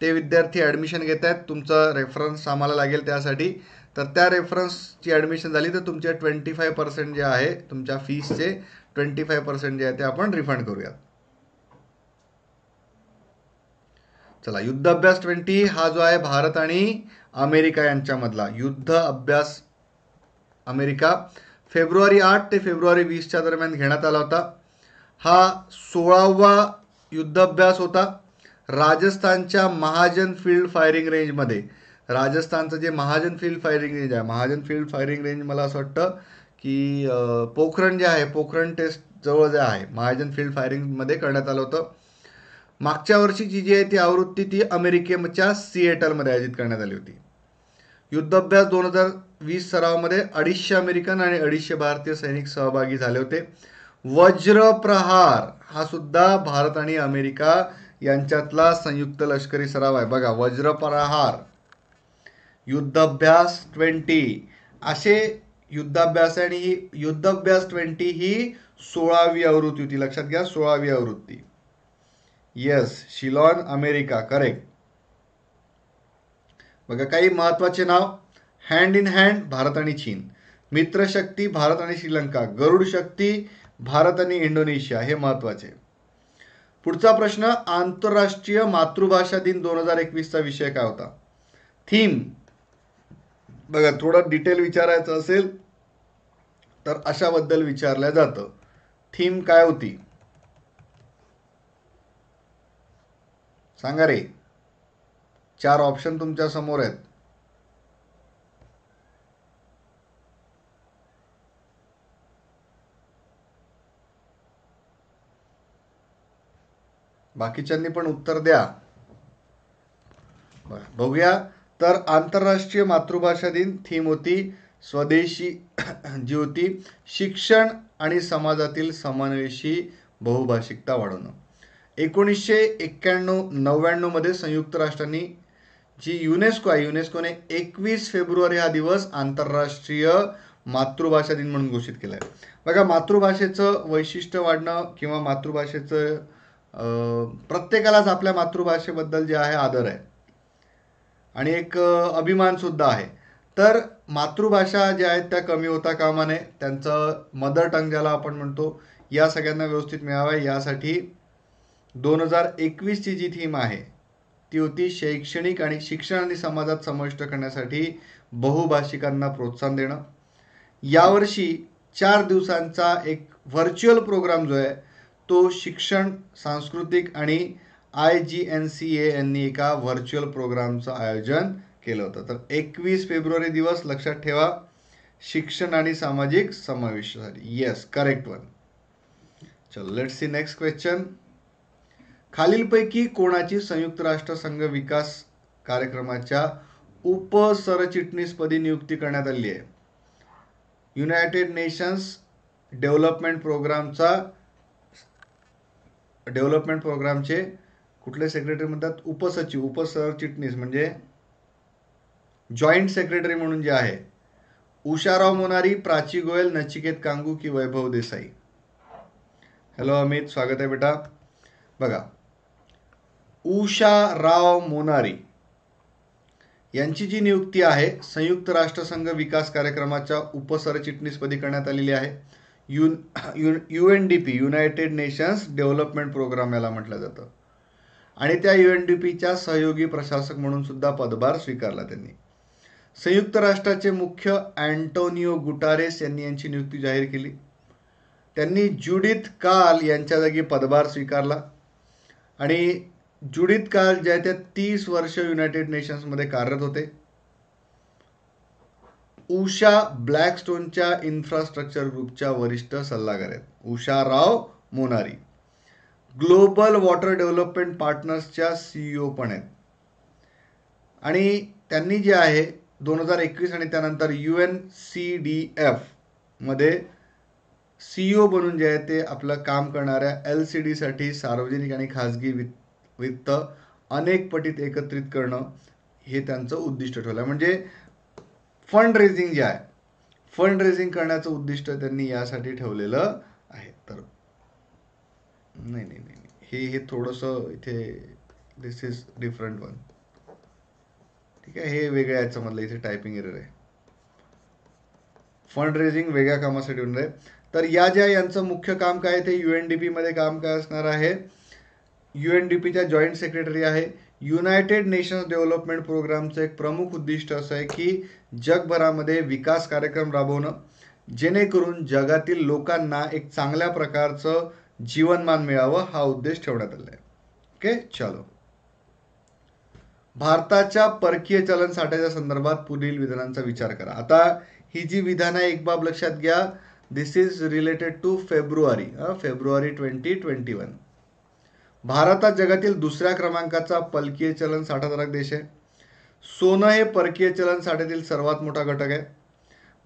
ते विद्यार्थी ॲडमिशन घेत आहेत तुमचा रेफरन्स आम्हाला लागेल त्यासाठी तर त्या रेफरन्सची ॲडमिशन झाली तर तुमचे ट्वेंटी फाय पर्सेंट जे आहे तुमच्या फीसचे ट्वेंटी फाय पर्सेंट जे आहे ते आपण रिफंड करूयात चला युद्ध अभ्यास ट्वेंटी हा जो आहे भारत आणि अमेरिका यांच्यामधला युद्ध अभ्यास अमेरिका फेब्रुवारी आठ ते फेब्रुवारी वीसच्या दरम्यान घेण्यात आला होता हा सोळावा युद्धाभ्यास होता राजस्थानच्या महाजन फील्ड फायरिंग रेंजमध्ये राजस्थानचं जे महाजन फील्ड फायरिंग रेंज आहे महाजन फील्ड फायरिंग रेंज मला असं वाटतं की पोखरण जे आहे पोखरण टेस्ट जवळ जे आहे महाजन फील्ड फायरिंगमध्ये करण्यात आलं होतं मागच्या वर्षीची जी आहे ती आवृत्ती ती अमेरिकेच्या सिएटरमध्ये आयोजित करण्यात आली होती युद्धाभ्यास दोन हजार वीस सरावामध्ये अडीचशे अमेरिकन आणि अडीचशे भारतीय सैनिक सहभागी झाले होते वज्रप्रहार हा सुद्धा भारत आणि अमेरिका यांच्यातला संयुक्त लष्करी सराव आहे बघा वज्रप्रहार युद्धाभ्यास ट्वेंटी असे युद्धाभ्यास आणि ही युद्धाभ्यास ट्वेंटी ही सोळावी आवृत्ती होती लक्षात घ्या सोळावी आवृत्ती येस शिलॉन अमेरिका करेक्ट बघा काही महत्त्वाचे नाव हँड इन हँड भारत आणि चीन मित्रशक्ती भारत आणि श्रीलंका गरुड शक्ती भारत आणि इंडोनेशिया हे महत्वाचे पुढचा प्रश्न आंतरराष्ट्रीय मातृभाषा दिन दोन हजार एकवीसचा विषय काय होता थीम बघा थोडं डिटेल विचारायचं असेल तर अशाबद्दल विचारलं जातं थीम काय होती सांगा रे चार ऑप्शन तुमच्या समोर आहेत बाकीच्यांनी पण उत्तर द्या बघूया तर आंतरराष्ट्रीय मातृभाषा दिन थीम होती स्वदेशी जी होती शिक्षण आणि समाजातील समावेशी बहुभाषिकता वाढवणं एकोणीसशे एक्क्याण्णव नव्याण्णवमध्ये संयुक्त राष्ट्रांनी जी युनेस्को आहे युनेस्कोने एकवीस फेब्रुवारी हा दिवस आंतरराष्ट्रीय मातृभाषा दिन म्हणून घोषित केला आहे बघा मातृभाषेचं वैशिष्ट्य वाढणं किंवा मातृभाषेचं प्रत्येकालाच आपल्या मातृभाषेबद्दल जे आहे आदर आहे आणि एक अभिमानसुद्धा आहे तर मातृभाषा ज्या आहेत त्या कमी होता कामा नये त्यांचं मदर टंग ज्याला आपण म्हणतो या सगळ्यांना व्यवस्थित मिळावा यासाठी दोन हजार एकवीसची जी थीम आहे ती होती शैक्षणिक आणि शिक्षण आणि समाजात समाविष्ट करण्यासाठी बहुभाषिकांना प्रोत्साहन देणं यावर्षी चार दिवसांचा एक व्हर्च्युअल प्रोग्राम जो आहे तो शिक्षण सांस्कृतिक आणि I G N C A यांनी एका व्हर्च्युअल प्रोग्रामचं आयोजन केलं होतं तर एकवीस फेब्रुवारी दिवस लक्षात ठेवा शिक्षण आणि सामाजिक समावेशासाठी येस करेक्ट वन चल लेट्स सी नेक्स्ट क्वेश्चन खालीलपैकी कोणाची संयुक्त राष्ट्रसंघ विकास कार्यक्रमाच्या उपसरचिटणीसपदी नियुक्ती करण्यात आली आहे युनायटेड नेशन्स डेव्हलपमेंट प्रोग्रामचा डेव्हलपमेंट प्रोग्रामचे कुठले सेक्रेटरी म्हणतात उपसचिव उपसरचिटणीस म्हणजे जॉईंट सेक्रेटरी म्हणून जे आहे उषाराव मोनारी प्राची गोयल नचिकेत कांगू की वैभव देसाई हॅलो अमित स्वागत आहे बेटा बघा उषा राव मोनारी यांची जी नियुक्ती आहे संयुक्त राष्ट्रसंघ विकास कार्यक्रमाच्या उपसरचिटणीसपदी करण्यात आलेली आहे युन यु U N D P united nations development programme याला म्हटलं जातं आणि त्या यू एन डी पीच्या सहयोगी प्रशासक म्हणून सुद्धा पदभार स्वीकारला त्यांनी संयुक्त राष्ट्राचे मुख्य अँटोनिओ गुटारेस यांनी यांची नियुक्ती जाहीर केली त्यांनी ज्युडित काल यांच्या जागी पदभार स्वीकारला आणि जुडीत काल ज्या त्या तीस वर्ष युनायटेड नेशन्समध्ये कार्यरत होते उषा ब्लॅकस्टोनच्या इन्फ्रास्ट्रक्चर ग्रुपच्या वरिष्ठ सल्लागार आहेत Usha Rao Monari global water development पार्टनर्सच्या सीईओ पण आहेत आणि त्यांनी जे आहे दोन हजार एकवीस आणि त्यानंतर यू एन सी डी मध्ये सीईओ e बनून जे आहे ते आपलं काम करणाऱ्या एल सी साठी सार्वजनिक आणि खाजगी वित्त वित्त अनेक पटीत एकत्रित करणं हे त्यांचं उद्दिष्ट ठेवलं म्हणजे फंड रेझिंग जे आहे फंड रेझिंग करण्याचं उद्दिष्ट त्यांनी यासाठी ठेवलेलं आहे तर नाही नाही नाही हे हे थोडंसं इथे दिस इज डिफरंट वन ठीक आहे हे वेगळ्या याच्यामधलं इथे टायपिंग एरर आहे फंड रेझिंग वेगळ्या कामासाठी होणार आहे तर या ज्या यांचं मुख्य काम काय ते यू एन डी मध्ये काम काय असणार आहे यू एन डी पीच्या जॉईंट सेक्रेटरी आहे युनायटेड नेशन्स डेव्हलपमेंट प्रोग्रामचं एक प्रमुख उद्दिष्ट असं आहे की जगभरामध्ये विकास कार्यक्रम राबवणं जेणेकरून जगातील लोकांना एक चांगल्या प्रकारचं जीवनमान मिळावं हा उद्देश ठेवण्यात आला आहे ओके चलो भारताच्या परकीय चलन साठ्याच्या संदर्भात पुढील विधानांचा विचार करा आता ही जी विधान आहे एक बाब लक्षात घ्या this is related to February February twenty twenty one Bharat हा जगातील दुसऱ्या क्रमांकाचा पलकीय चलन साठाधारक देश आहे सोनं हे परकीय चलन साठ्यातील सर्वात मोठा घटक आहे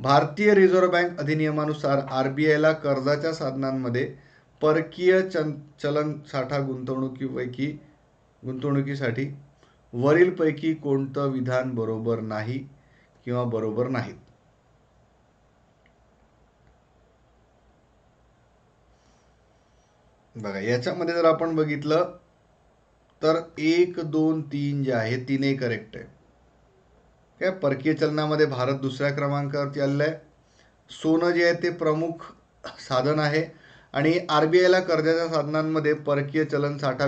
भारतीय रिझर्व्ह बँक अधिनियमानुसार आर बी आयला कर्जाच्या साधनांमध्ये परकीय चन चलन साठा गुंतवणुकीपैकी गुंतवणुकीसाठी वरीलपैकी कोणतं विधान बरोबर नाही किंवा बरोबर नाहीत बघा याच्यामध्ये जर आपण बघितलं तर एक दोन तीन जे आहे तीनही करेक्ट आहे काय परकीय चलनामध्ये भारत दुसऱ्या क्रमांकावरती आलेला आहे सोनं जे आहे ते प्रमुख साधन आहे आणि आरबीआयला कर्जाच्या साधनांमध्ये परकीय चलन साठा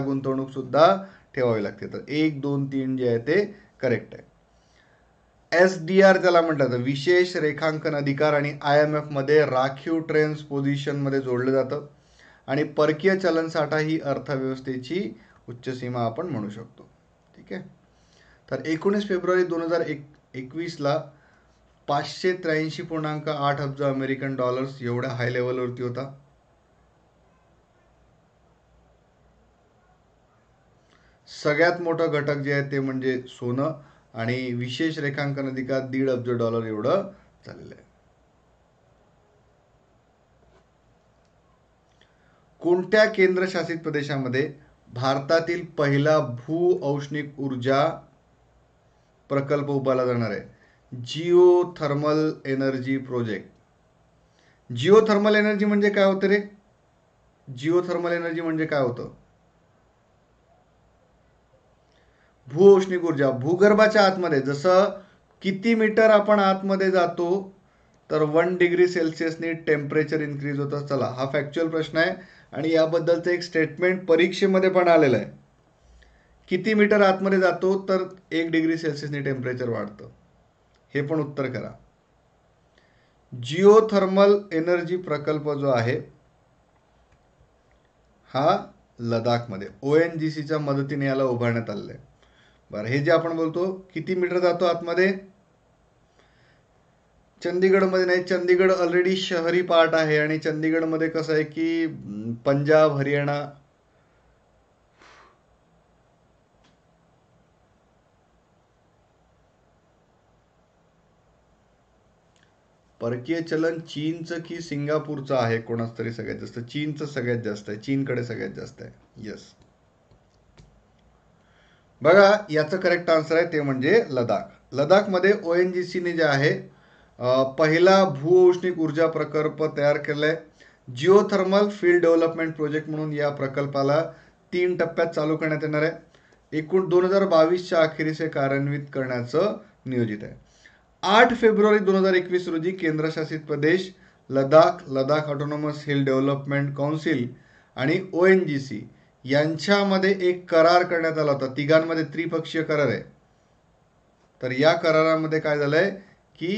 सुद्धा ठेवावी लागते तर एक दोन तीन जे आहे ते करेक्ट आहे एस डी आर ज्याला म्हणतात विशेष रेखांकन अधिकार आणि आय एम मध्ये राखीव ट्रेन्स मध्ये जोडलं जातं आणि परकीय चलनसाठा ही अर्थव्यवस्थेची उच्च सीमा आपण म्हणू शकतो ठीक आहे तर एकोणीस फेब्रुवारी दोन हजार एक एकवीसला पाचशे त्र्याऐंशी पूर्णांक आठ अब्ज अमेरिकन डॉलर्स एवढ्या हाय लेवलवरती होता सगळ्यात मोठं घटक जे आहे ते म्हणजे सोनं आणि विशेष रेखांकन अधिकार दीड अब्ज डॉलर एवढं झालेलं आहे कोणत्या केंद्रशासित प्रदेशामध्ये भारतातील पहिला भू औष्णिक ऊर्जा प्रकल्प उभारला जाणार आहे geo thermal energy project geo thermal energy म्हणजे काय होतं रे जिओ थर्मल एनर्जी म्हणजे काय होतं भू औष्णिक ऊर्जा भूगर्भाच्या आतमध्ये जसं किती मीटर आपण आतमध्ये जातो तर वन डिग्री सेल्सिअसनी टेम्परेचर इन्क्रीज होतं चला हा फॅक्च्युअल प्रश्न आहे आणि याबद्दलचं एक स्टेटमेंट परीक्षेमध्ये पण आलेलं आहे किती मीटर आतमध्ये जातो तर एक डिग्री सेल्सिअसने टेम्परेचर वाढतं हे पण उत्तर करा जिओथर्मल एनर्जी प्रकल्प जो आहे हा लदाखमध्ये ओ एन जी सीच्या मदतीने याला उभारण्यात आलेलं आहे बरं हे जे आपण बोलतो किती मीटर जातो आतमध्ये चंदीगडमध्ये नाही चंदीगड ऑलरेडी शहरी पार्ट आहे आणि चंदीगडमध्ये कसं आहे की पंजाब हरियाणा परकीय चलन चीनचं की सिंगापूरचं आहे कोणाच तरी सगळ्यात जास्त चीनचं सगळ्यात जास्त आहे चीनकडे सगळ्यात जास्त आहे येस बघा याचं करेक्ट आन्सर आहे ते म्हणजे लडाख लडाखमध्ये ओ एन जी सीने जे आहे पहिला भूऔष्णिक ऊर्जा प्रकल्प तयार केला आहे जिओथर्मल फील्ड डेव्हलपमेंट प्रोजेक्ट म्हणून या प्रकल्पाला तीन टप्प्यात चालू करण्यात येणार आहे एकूण दोन हजार बावीसच्या अखेरीस हे कार्यान्वित करण्याचं नियोजित आहे आठ फेब्रुवारी दोन हजार एकवीस रोजी केंद्रशासित प्रदेश Ladakh Ladakh autonomous hill development council आणि ओ एन जी सी यांच्यामध्ये एक करार करण्यात आला होता तिघांमध्ये त्रिपक्षीय करार आहे तर या करारामध्ये काय झालंय की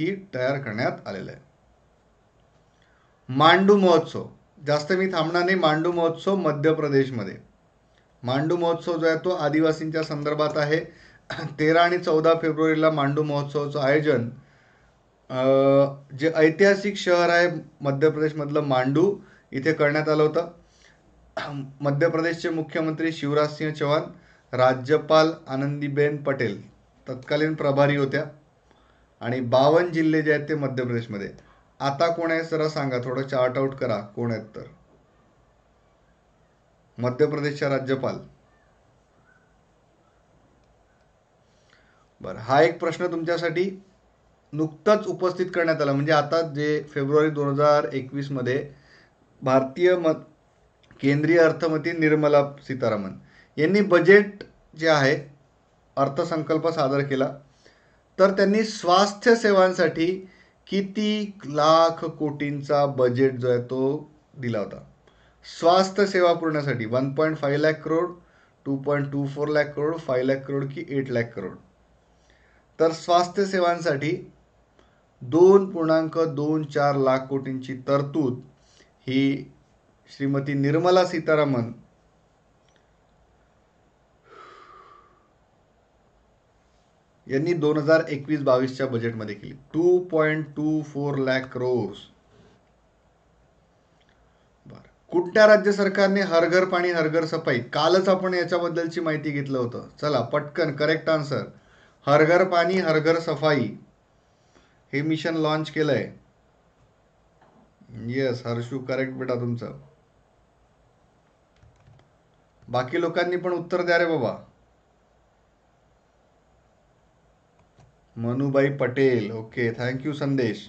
ही तयार करण्यात आलेलं आहे मांडू महोत्सव जास्त मी थांबणार नाही मांडू महोत्सव मध्य प्रदेशमध्ये मांडू महोत्सव जो आहे तो आदिवासींच्या संदर्भात आहे तेरा आणि चौदा फेब्रुवारीला मांडू महोत्सवाचं आयोजन जे ऐतिहासिक शहर आहे मध्य प्रदेशमधलं मांडू इथे करण्यात आलं होतं मध्य प्रदेशचे मुख्यमंत्री शिवराज सिंह चौहान राज्यपाल आनंदीबेन पटेल तत्कालीन प्रभारी होत्या आणि बावन जिल्हे जे आहेत ते मध्य प्रदेशमध्ये आता कोण आहे जरा सांगा थोडं चार्ट आउट करा कोण आहेत तर मध्य प्रदेशच्या राज्यपाल बर हा एक प्रश्न तुमच्यासाठी नुकताच उपस्थित करण्यात आला म्हणजे आता जे फेब्रुवारी दोन हजार एकवीसमध्ये भारतीय म केंद्रीय अर्थमंत्री निर्मला सीतारामन यांनी बजेट जे आहे अर्थसंकल्प सादर केला तर त्यांनी स्वास्थ्य सेवांसाठी किती लाख कोटींचा बजेट जो आहे तो दिला होता स्वास्थ्य सेवा पुरवण्यासाठी one point five lakh crore two point two four lakh crore five lakh crore की एट लॅक करोड तर स्वास्थ्य सेवांसाठी दोन पूर्णांक दोन चार लाख कोटींची तरतूद ही श्रीमती निर्मला सीतारामन यांनी दोन हजार एकवीस बावीसच्या बजेटमध्ये केली two point two four lakh crores कुठल्या राज्य सरकारने हर घर पाणी हर घर सफाई कालच आपण याच्याबद्दलची माहिती घेतलं होतं चला पटकन करेक्ट आन्सर हर घर पाणी हर घर सफाई हे मिशन लॉन्च केलंय येस हर्षू करेक्ट बेटा तुमचं बाकी लोकांनी पण उत्तर द्या रे बाबा Manubai Patel okay you Sandesh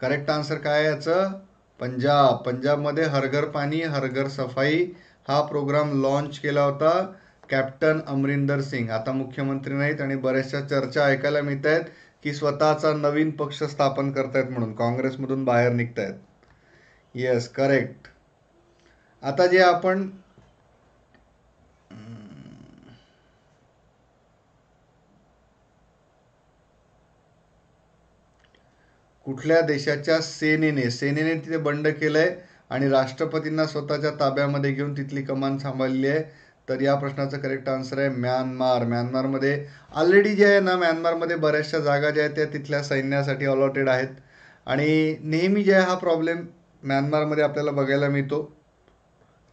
correct answer काय याचं पंजाब पंजाबमध्ये हरघर पाणी घर सफाई हा प्रोग्राम लॉन्च केला होता कॅप्टन अमरिंदर सिंग आता मुख्यमंत्री नाहीत आणि बऱ्याचशा चर्चा ऐकायला मिळत आहेत की स्वतःचा नवीन पक्ष स्थापन करतायत म्हणून काँग्रेसमधून बाहेर निघतायत येस करेक्ट आता जे आपण कुठल्या देशाच्या सेनेने सेनेने तिथे बंड केलंय आणि राष्ट्रपतींना स्वतःच्या ताब्यामध्ये घेऊन तिथली कमान सांभाळली आहे तर या प्रश्नाचं करेक्ट आन्सर आहे म्यानमार म्यानमारमध्ये ऑलरेडी जे आहे ना म्यानमारमध्ये बऱ्याचशा जागा ज्या आहेत त्या तिथल्या सैन्यासाठी अलॉटेड आहेत आणि नेहमी जे आहे हा प्रॉब्लेम म्यानमारमध्ये आपल्याला बघायला मिळतो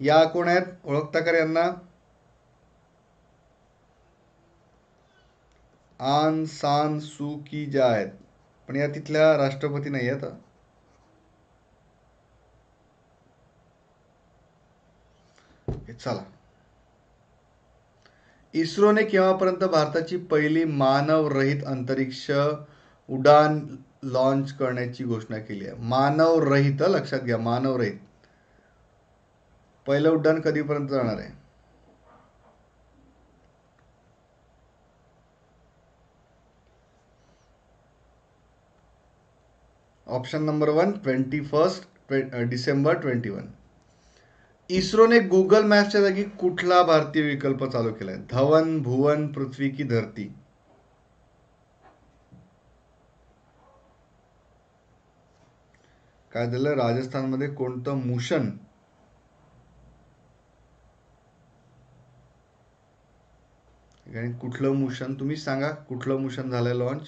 या कोण आहेत ओळखता कर यांना आन सान सू की ज्या आहेत पण या तिथल्या राष्ट्रपती नाही आहेत चला इस्रोने केव्हापर्यंत भारताची पहिली मानवरहित अंतरिक्ष उडान लॉन्च करण्याची घोषणा केली आहे मानवरहित लक्षात घ्या मानवरहित पहिलं उड्डाण कधीपर्यंत जाणार आहे option number one twenty first December twenty one इस्रोने गुगल मॅप्सच्या जागी कुठला भारतीय विकल्प चालू केलाय धवन भुवन पृथ्वी की धरती काय राजस्थान राजस्थानमध्ये कोणतं मुशन कुठलं मुशन तुम्ही सांगा कुठलं मुशन झालंय लॉन्च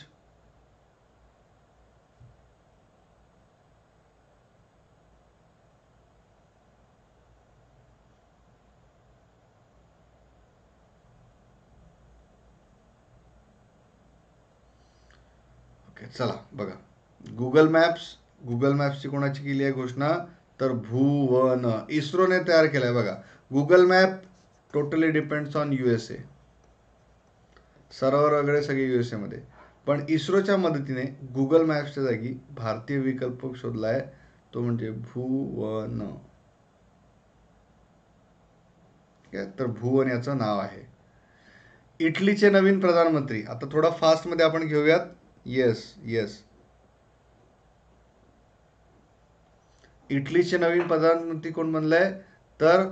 चला बघा गुगल मॅप्स गुगल मॅप्सची कोणाची केली आहे घोषणा तर भुवन इस्रोने तयार केलाय बघा Google map totally depends on U S A वगैरे सगळे यू एस पण इस्रोच्या मदतीने गुगल मॅप्सच्या जागी भारतीय विकल्प शोधला आहे तो म्हणजे भुवन तर भुवन याचं नाव आहे इटलीचे नवीन प्रधानमंत्री आता थोडा फास्टमध्ये आपण घेऊयात येस येस इटलीचे नवीन प्रधानमंत्री कोण बनले तर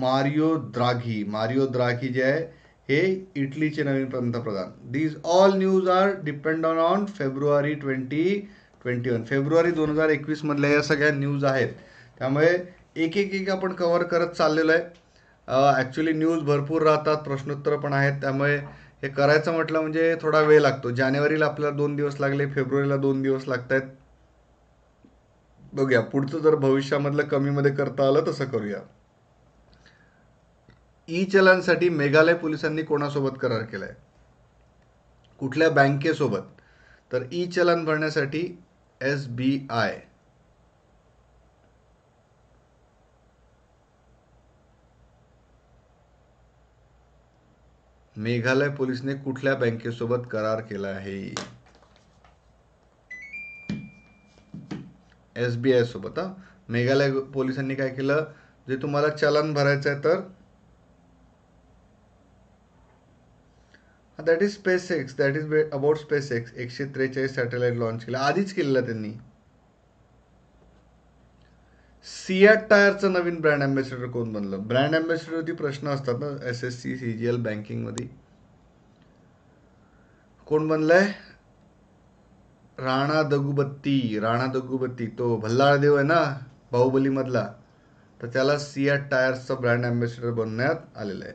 मारिओ द्राघी मारिओ द्राघी जे आहे हे इटलीचे नवीन पंतप्रधान these all news are depend on on February twenty twenty one फेब्रुवारी दोन हजार मधल्या या सगळ्या न्यूज आहेत त्यामुळे एक एक एक आपण कव्हर करत चाललेलो आहे ॲक्च्युली न्यूज भरपूर राहतात प्रश्नोत्तर पण आहेत त्यामुळे हे करायचं म्हटलं म्हणजे थोडा वेळ लागतो जानेवारीला आपल्याला दोन दिवस लागले फेब्रुवारीला दोन दिवस लागत आहेत बघूया पुढचं जर भविष्यामधलं कमीमध्ये करता आलं तसं करूया ई चलनसाठी मेघालय पोलिसांनी कोणासोबत करार केलाय कुठल्या बँकेसोबत तर ई चलन भरण्यासाठी एस बी आय मेघालय पोलिसने कुठल्या बँकेसोबत करार केला आहे एस बी आय सोबत हा मेघालय पोलिसांनी काय केलं जे तुम्हाला चलन भरायचं आहे तर that is space X that is about space X एकशे त्रेचाळीस सॅटेलाइट लॉन्च केला आधीच केलेला त्यांनी सीएट टायरचं नवीन ब्रँड अँबॅसेडर कोण बनलं ब्रँड अँबॅसिडरवरती प्रश्न असतात ना S S C C G L बँकिंगमध्ये कोण बनलंय राणा दगुबत्ती राणा दगुबत्ती तो भल्लाळदेव आहे ना बाहुबली मधला तर त्याला सीएट टायर्सचं ब्रँड अँबॅसिडर बनण्यात आलेलं आहे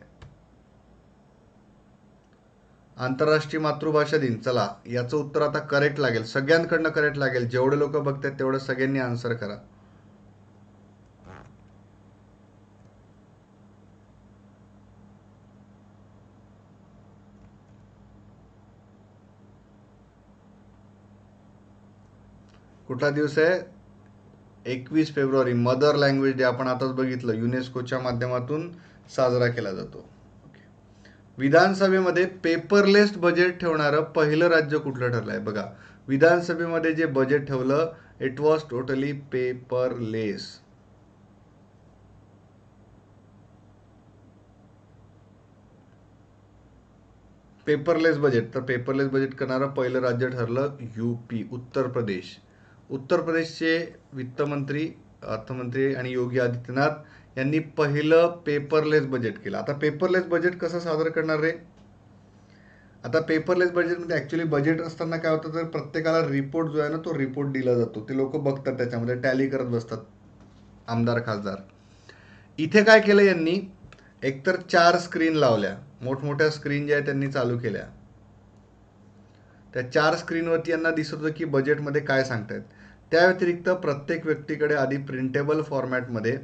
आंतरराष्ट्रीय मातृभाषा दिन चला याचं उत्तर आता करेक्ट लागेल सगळ्यांकडनं करेक्ट लागेल जेवढे लोक बघतात तेवढं सगळ्यांनी आन्सर करा कुठला दिवस आहे एकवीस फेब्रुवारी मदर लँग्वेज डे आपण आताच बघितलं युनेस्कोच्या माध्यमातून साजरा केला जातो विधानसभेमध्ये पेपरलेस बजेट ठेवणारं पहिलं राज्य कुठलं ठरलं आहे बघा विधानसभेमध्ये जे बजेट ठेवलं it was totally paperless paperless budget तर पेपरलेस बजेट करणारं पहिलं राज्य ठरलं यूपी उत्तर प्रदेश उत्तर प्रदेशचे वित्तमंत्री अर्थमंत्री आणि योगी आदित्यनाथ यांनी पहिलं पेपरलेस बजेट केलं आता पेपरलेस बजेट कसं सादर करणार रे आता पेपरलेस बजेटमध्ये ॲक्च्युली बजेट असताना काय होतं तर प्रत्येकाला रिपोर्ट जो आहे ना तो रिपोर्ट दिला जातो ते लोक बघतात त्याच्यामध्ये टॅली करत बसतात आमदार खासदार इथे काय केलं यांनी एकतर चार स्क्रीन लावल्या मोठमोठ्या स्क्रीन ज्या आहेत त्यांनी चालू केल्या त्या चार स्क्रीनवरती यांना दिसत होतं की बजेटमध्ये काय सांगतायत त्या व्यतिरिक्त प्रत्येक व्यक्तीकडे आधी प्रिंटेबल फॉर्मॅटमध्ये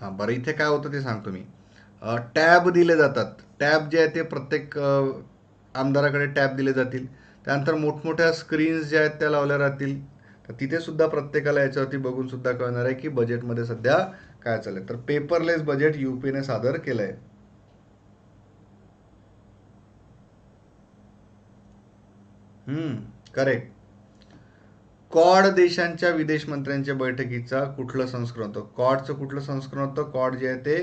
हां बरं इथे काय होतं ते सांगतो मी टॅब दिले जातात टॅब जे आहे ते प्रत्येक आमदाराकडे टॅब दिले जातील त्यानंतर मोठमोठ्या स्क्रीन्स ज्या आहेत त्या लावल्या राहतील तिथे सुद्धा प्रत्येकाला याच्यावरती बघून सुद्धा कळणार आहे की बजेटमध्ये सध्या काय चाललंय तर पेपरलेस बजेट यूपीने सादर केलं आहे करेक्ट कॉड देशांच्या विदेश मंत्र्यांच्या बैठकीचा कुठलं संस्करण होतं कॉडचं कुठलं संस्करण होतं कॉड जे आहे ते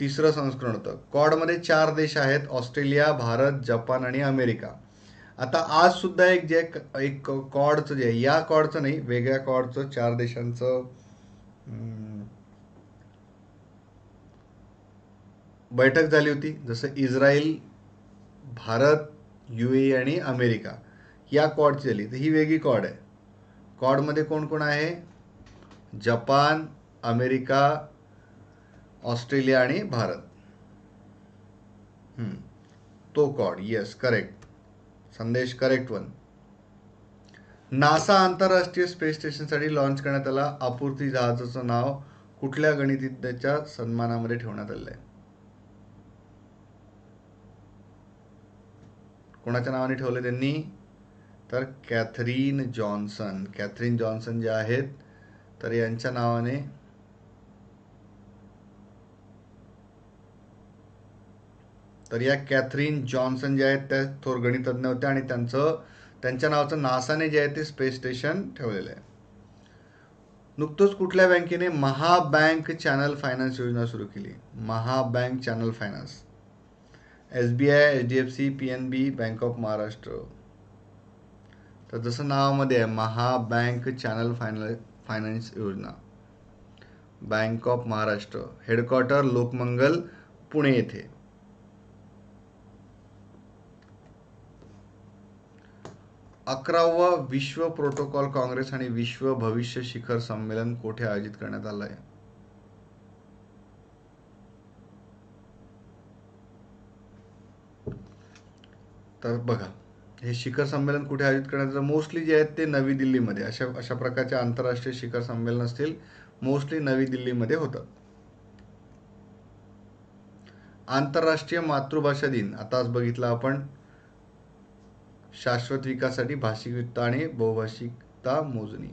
तिसरं संस्करण होतं कॉडमध्ये चार देश आहेत ऑस्ट्रेलिया भारत जपान आणि अमेरिका आता आज सुद्धा एक जे एक कॉडचं जे आहे या कॉडचं नाही वेगळ्या कॉडचं चार देशांचं बैठक झाली होती जसं इस्रायल भारत यू ए आणि अमेरिका या कॉडची झाली तर ही वेगळी कॉड आहे कॉडमध्ये कोण कोण आहे जपान अमेरिका ऑस्ट्रेलिया आणि भारत तो Quad yes correct Sandesh correct one NASA आंतरराष्ट्रीय स्पेस स्टेशनसाठी लॉन्च करण्यात आला आपूर्ती जहाजाचं नाव कुठल्या गणितज्ञाच्या सन्मानामध्ये ठेवण्यात आलं आहे कोणाच्या नावाने ठेवले त्यांनी तर कॅथरीन जॉन्सन कॅथरीन जॉन्सन जे आहेत तर यांच्या नावाने तर या कॅथरीन जॉन्सन ज्या आहेत त्या थोर गणितज्ञ होत्या आणि त्यांचं त्यांच्या नावाचं नासाने जे आहे ते स्पेस स्टेशन ठेवलेलं आहे नुकतंच कुठल्या बँकेने महाबँक चॅनल फायनान्स योजना सुरू केली Mahabank channel finance S B I H D F C P N B bank of Maharashtra तर जसं नावामध्ये आहे Maha bank channel final finance योजना bank of Maharashtra headquarter Lokmangal Pune येथे अकरावा विश्व प्रोटोकॉल काँग्रेस आणि विश्व भविष्य शिखर संमेलन कोठे आयोजित करण्यात आलं आहे तर बघा हे शिखर संमेलन कुठे आयोजित करण्यात येतं मोस्टली जे आहेत ते नवी दिल्लीमध्ये अशा अशा प्रकारचे आंतरराष्ट्रीय शिखर संमेलन असतील मोस्टली नवी दिल्लीमध्ये होतात आंतरराष्ट्रीय मातृभाषा दिन आताच बघितला आपण शाश्वत विकासासाठी भाषिकता आणि बहुभाषिकता मोजणी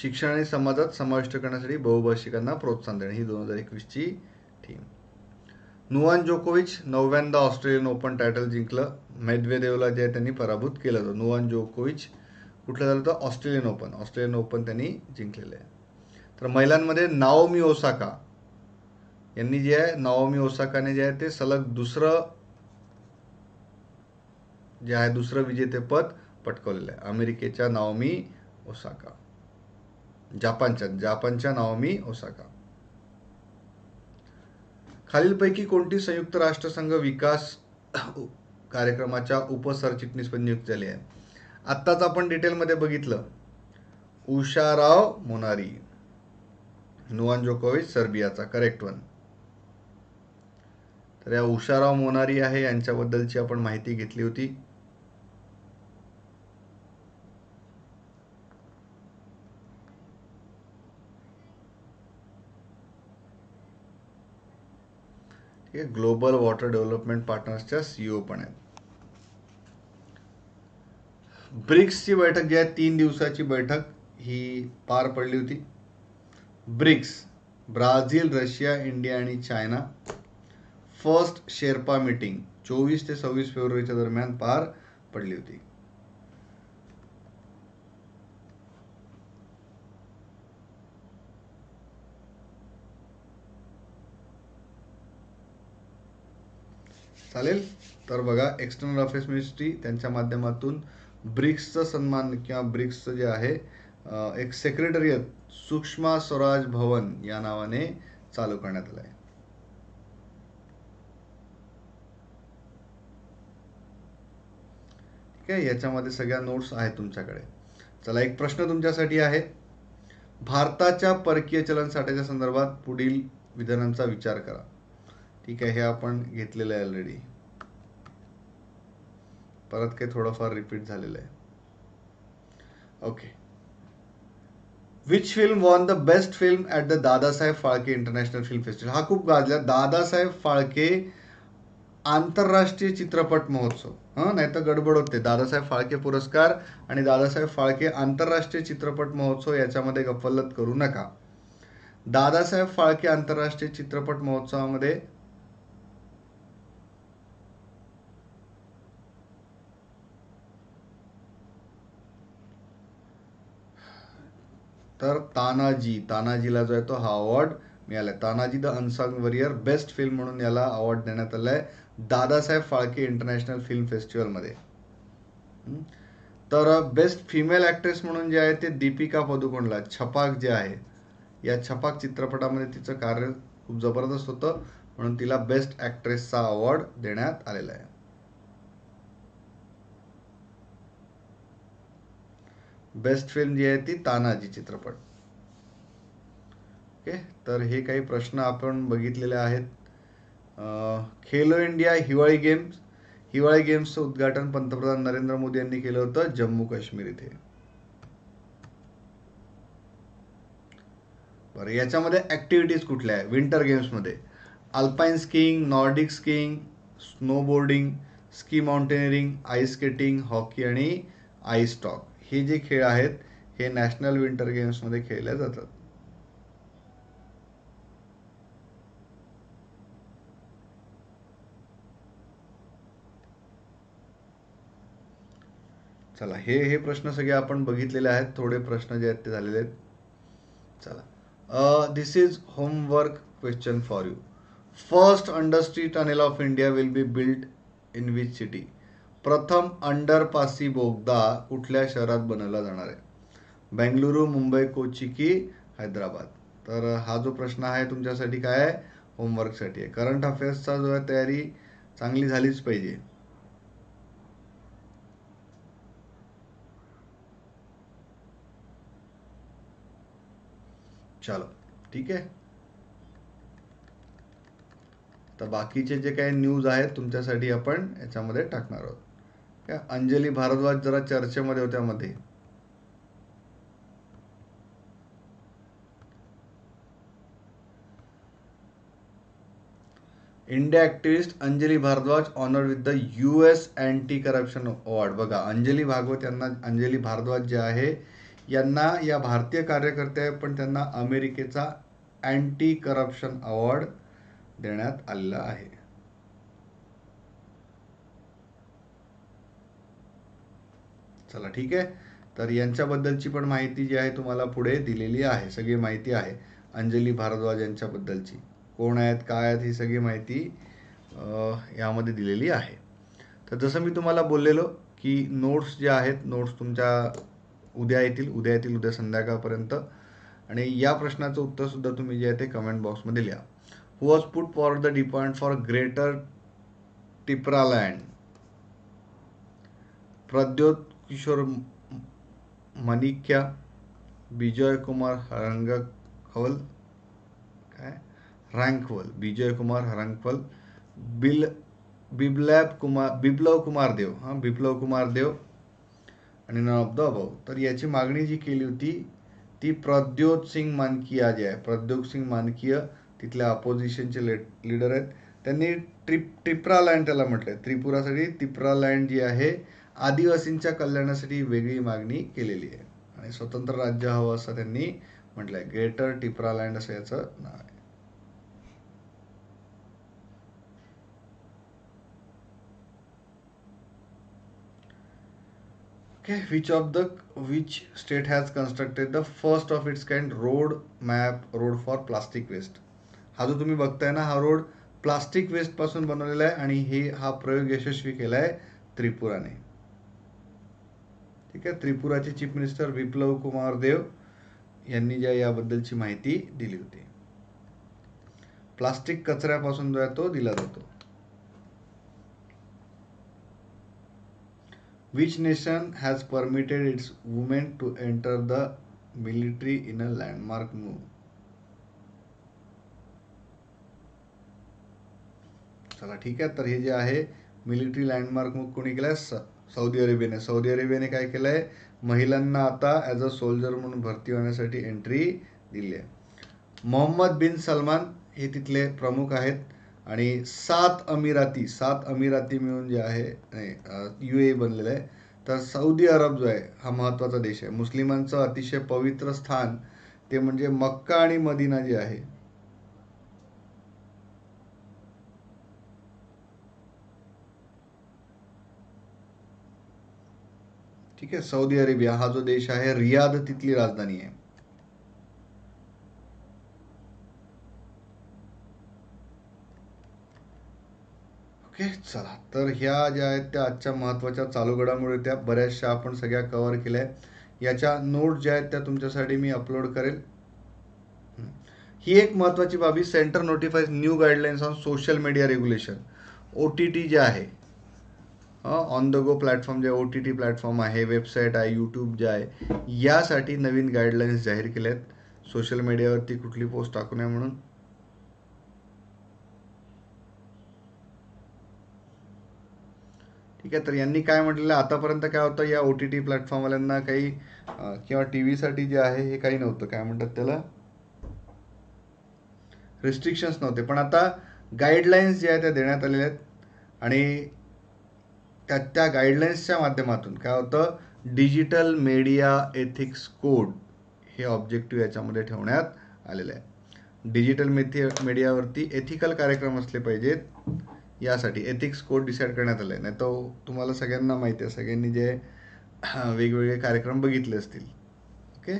शिक्षण आणि समाजात समाविष्ट करण्यासाठी बहुभाषिकांना प्रोत्साहन देणे ही दोन हजार एकवीसची थीम नुआन जोकोविच नवव्यांदा ऑस्ट्रेलियन ओपन टायटल जिंकलं मेदवेदेवला जे त्यांनी पराभूत केलं होतं नुवान जोकोविच कुठलं झालं तर ऑस्ट्रेलियन ओपन ऑस्ट्रेलियन ओपन त्यांनी जिंकलेलं आहे तर महिलांमध्ये नाओमी ओसाका यांनी जे आहे नाओमी ओसाकाने जे आहे ते सलग दुसरं जे आहे दुसरं विजेतेपद पटकवलेलं आहे अमेरिकेच्या नाओमी ओसाका जापानच्या जापानच्या नाओमी ओसाका खालीलपैकी कोणती संयुक्त राष्ट्रसंघ विकास कार्यक्रमाच्या पण नियुक्त झाली आहे आत्ताच आपण डिटेलमध्ये बघितलं उषाराव मोनारी नुआन जोकोविच सर्बियाचा करेक्ट वन तर या उषाराव मोनारी आहे यांच्याबद्दलची आपण माहिती घेतली होती ये ग्लोबल वॉटर डेव्हलपमेंट पार्टनर्सच्या सीईओ पण आहेत ब्रिक्सची बैठक जी आहे तीन दिवसाची बैठक ही पार पडली होती ब्रिक्स ब्राझील रशिया इंडिया आणि चायना फर्स्ट शेर्पा मिटिंग चोवीस ते सव्वीस फेब्रुवारीच्या दरम्यान पार पडली होती चालेल तर बघा एक्सटर्नल अफेअर्स मिनिस्ट्री त्यांच्या माध्यमातून ब्रिक्सचं सन्मान किंवा ब्रिक्सचं जे आहे एक सेक्रेटरीयत सूक्ष्मा स्वराज भवन या नावाने चालू करण्यात आलं आहे ठीक आहे याच्यामध्ये सगळ्या नोट्स आहेत तुमच्याकडे चला एक प्रश्न तुमच्यासाठी आहे भारताच्या परकीय चलन साठ्याच्या संदर्भात पुढील विधानांचा विचार करा ठीक आहे हे आपण घेतलेलं आहे ऑलरेडी परत काही थोडंफार रिपीट झालेलं आहे okay which film won the best film at the Dadasaheb Phalke international film festival हा खूप गाजला दादासाहेब फाळके आंतरराष्ट्रीय चित्रपट महोत्सव हां नाही तर गडबड होते दादासाहेब फाळके पुरस्कार आणि दादासाहेब फाळके आंतरराष्ट्रीय चित्रपट महोत्सव याच्यामध्ये गफलत करू नका दादासाहेब फाळके आंतरराष्ट्रीय चित्रपट महोत्सवामध्ये तर तानाजी तानाजीला जो आहे तो हा अवॉर्ड मिळाला Tanaji the unsung warrior best film म्हणून याला अवॉर्ड देण्यात आला आहे दादासाहेब फाळके इंटरनॅशनल फिल्म फेस्टिवलमध्ये तर बेस्ट फिमेल ॲक्ट्रेस म्हणून जे आहे ते दीपिका पदुकोणला छपाक जे आहे या छपाक चित्रपटामध्ये तिचं कार्य खूप जबरदस्त होतं म्हणून तिला बेस्ट ॲक्ट्रेसचा अवॉर्ड देण्यात आलेला आहे बेस्ट फिल्म जी आहे ती तानाजी चित्रपट ओके तर हे काही प्रश्न आपण बघितलेले आहेत खेलो इंडिया हिवाळी गेम्स हिवाळी गेम्सचं उद्घाटन पंतप्रधान नरेंद्र मोदी यांनी केलं होतं जम्मू काश्मीर इथे बरं याच्यामध्ये ॲक्टिव्हिटीज कुठल्या आहे विंटर गेम्समध्ये alpine skiing nordic skiing snowboarding ski mountaineering ice skating hockey आणि आईस स्टॉक हे जे खेळ आहेत हे नॅशनल विंटर गेम्समध्ये खेळले जातात चला हे हे प्रश्न सगळे आपण बघितलेले आहेत थोडे प्रश्न जे आहेत ते झालेले आहेत चला this is homework question for you first अंडरस्ट्री tunnel of India will be build in which city प्रथम अंडरपासी बोगदा कुठल्या शहरात बनवला जाणार आहे बेंगलुरू मुंबई कोची की हैदराबाद तर हा जो प्रश्न आहे तुमच्यासाठी काय आहे होमवर्कसाठी आहे करंट अफेअर्सचा जो आहे तयारी चांगली झालीच पाहिजे चलो ठीक आहे तर बाकीचे जे काही न्यूज आहेत तुमच्यासाठी आपण याच्यामध्ये टाकणार आहोत का अंजली भारद्वाज जरा चर्चेमध्ये होत्या मध्ये India activist Anjali Bhardwaj honour with the US anti corruption award बघा अंजली भागवत यांना अंजली भारद्वाज जे आहे यांना या भारतीय कार्यकर्ते आहे पण त्यांना अमेरिकेचा अँटी करप्शन अवॉर्ड देण्यात आलेला आहे चला ठीक आहे तर यांच्याबद्दलची पण माहिती जी आहे तुम्हाला पुढे दिलेली आहे सगळी माहिती आहे अंजली भारद्वाज यांच्याबद्दलची कोण आहेत काय आहेत ही सगळी माहिती यामध्ये दिलेली आहे तर जसं मी तुम्हाला बोललेलो की नोट्स जे आहेत नोट्स तुमच्या उद्या येतील उद्या येतील उद्या संध्याकाळपर्यंत आणि या प्रश्नाचं उत्तरसुद्धा तुम्ही जे आहे ते कमेंट बॉक्समध्ये लिहा who was put for the डिपॉइंट फॉर ग्रेटर टिप्रालँड प्रद्योत किशोर मनिक्या कुमार हरंग हवल काय रँकवल कुमार हरंगवल बिल बिप्लॅब कुमार बिप्लव कुमार देव हां बिप्लव कुमार देव आणि नॉन ऑफ द अभाऊ तर याची मागणी जी केली होती ती प्रद्योत सिंग मानकिया जे आहे प्रद्योत सिंग मानकीय तिथल्या अपोजिशनचे ले लिडर आहेत त्यांनी ट्रिप ट्रिप्रा लँड त्याला म्हटलं आहे त्रिपुरासाठी त्रिप्रालँड लँड जी आहे आदिवासींच्या कल्याणासाठी वेगळी मागणी केलेली आहे आणि स्वतंत्र राज्य हवं असं त्यांनी म्हटलंय आहे ग्रेटर टिपरा लँड असं याचं नाव आहे okay which of state has state has first the first of road map road map road west हा जो तुम्ही बघताय ना हा रोड प्लास्टिक वेस्ट पासून बनवलेला आहे आणि हे हा प्रयोग यशस्वी केला आहे त्रिपुराने ठीक आहे त्रिपुराचे चीफ मिनिस्टर विप्लव कुमार देव यांनी ज्या याबद्दलची माहिती दिली होती प्लास्टिक कचऱ्यापासून जो आहे तो दिला जातो which nation has permitted its women to enter the military in a landmark move चला ठीक आहे तर हे जे आहे मिलिटरी लँडमार्क मूव्ह कोणी केलं सौदी अरेबियाने सौदी अरेबियाने काय केलं आहे महिलांना आता ॲज अ सोल्जर म्हणून भरती होण्यासाठी एंट्री दिली आहे मोहम्मद बिन सलमान हे तिथले प्रमुख आहेत आणि सात अमिराती सात अमिराती मिळून जे आहे यू ए e बनलेलं आहे तर सौदी अरब जो आहे हा महत्त्वाचा देश आहे मुस्लिमांचं अतिशय पवित्र स्थान ते म्हणजे मक्का आणि मदिना जे आहे ठीक आहे सौदी अरेबिया हा जो देश आहे रियाद तिथली राजधानी आहे ओके चला तर ह्या ज्या आहेत त्या आजच्या महत्त्वाच्या चालू घडामुळे त्या बऱ्याचशा आपण सगळ्या कव्हर केल्या आहेत याच्या नोट ज्या आहेत त्या तुमच्यासाठी मी अपलोड करेल ही एक महत्त्वाची बाबी centre notifies new guidelines on social media regulation O T T जे आहे ऑन द गो प्लॅटफॉर्म जे ओ टी टी प्लॅटफॉर्म आहे वेबसाईट आहे यूट्यूब जे आहे यासाठी नवीन गाईडलाईन्स जाहीर केल्या आहेत सोशल मीडियावरती कुठली पोस्ट टाकू नये म्हणून ठीक आहे तर यांनी काय म्हटलेलं आतापर्यंत काय होतं या ओ टी टी प्लॅटफॉर्मवाल्यांना काही किंवा टी व्हीसाठी जे आहे हे काही नव्हतं काय म्हणतात त्याला रिस्ट्रिक्शन्स नव्हते पण आता गाईडलाईन्स ज्या आहेत त्या देण्यात आलेल्या आहेत आणि त्या त्या गाईडलाईन्सच्या माध्यमातून काय होतं डिजिटल मीडिया एथिक्स कोड हे ऑब्जेक्टिव्ह याच्यामध्ये ठेवण्यात आलेलं आहे डिजिटल मेथि मीडियावरती एथिकल कार्यक्रम असले पाहिजेत यासाठी एथिक्स कोड डिसाईड करण्यात आलं आहे नाही तो तुम्हाला सगळ्यांना माहिती आहे सगळ्यांनी जे वेगवेगळे कार्यक्रम बघितले असतील ओके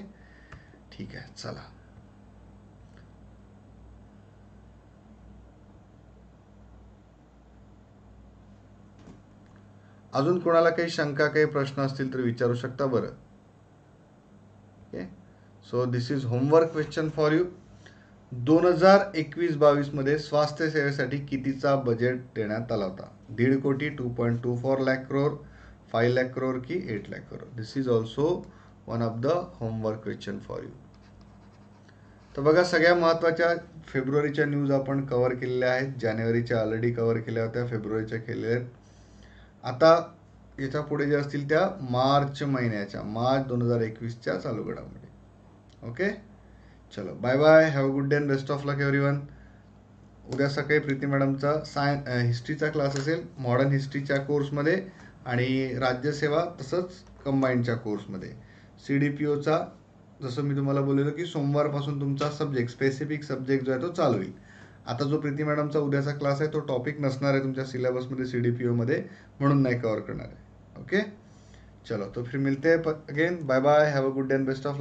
ठीक आहे चला अजून कोणाला काही शंका काही प्रश्न असतील तर विचारू शकता बरं okay so this is homework question for you दोन हजार एकवीस बावीसमध्ये स्वास्थ्य सेवेसाठी कितीचा बजेट देण्यात आला होता दीड कोटी two point two four lakh crore five lakh crore की eight lakh crore this is also one of the homework question for you तर बघा सगळ्या महत्त्वाच्या फेब्रुवारीच्या न्यूज आपण कव्हर केलेल्या आहेत जानेवारीच्या ऑलरेडी कव्हर केल्या होत्या फेब्रुवारीच्या केलेल्या आहेत आता याच्या पुढे ज्या असतील त्या मार्च महिन्याच्या मार्च दोन हजार एकवीसच्या चालू घडामध्ये ओके चलो bye bye have a good day and best of luck everyone उद्या सकाळी प्रीती मॅडमचा साय हिस्ट्रीचा क्लास असेल मॉडर्न हिस्ट्रीच्या कोर्समध्ये आणि राज्यसेवा तसंच कंबाईंडच्या कोर्समध्ये सी डी पी ओचा जसं मी तुम्हाला बोललेलो की सोमवारपासून तुमचा सब्जेक्ट स्पेसिफिक सब्जेक्ट जो आहे तो चालू होईल आता जो प्रीती मॅडमचा उद्याचा क्लास आहे तो टॉपिक नसणार आहे तुमच्या सिलेबसमध्ये सी डी पी ओमध्ये म्हणून नाही कवर करणार आहे ओके चलो तो फिर मिलते again bye bye have a good day and best of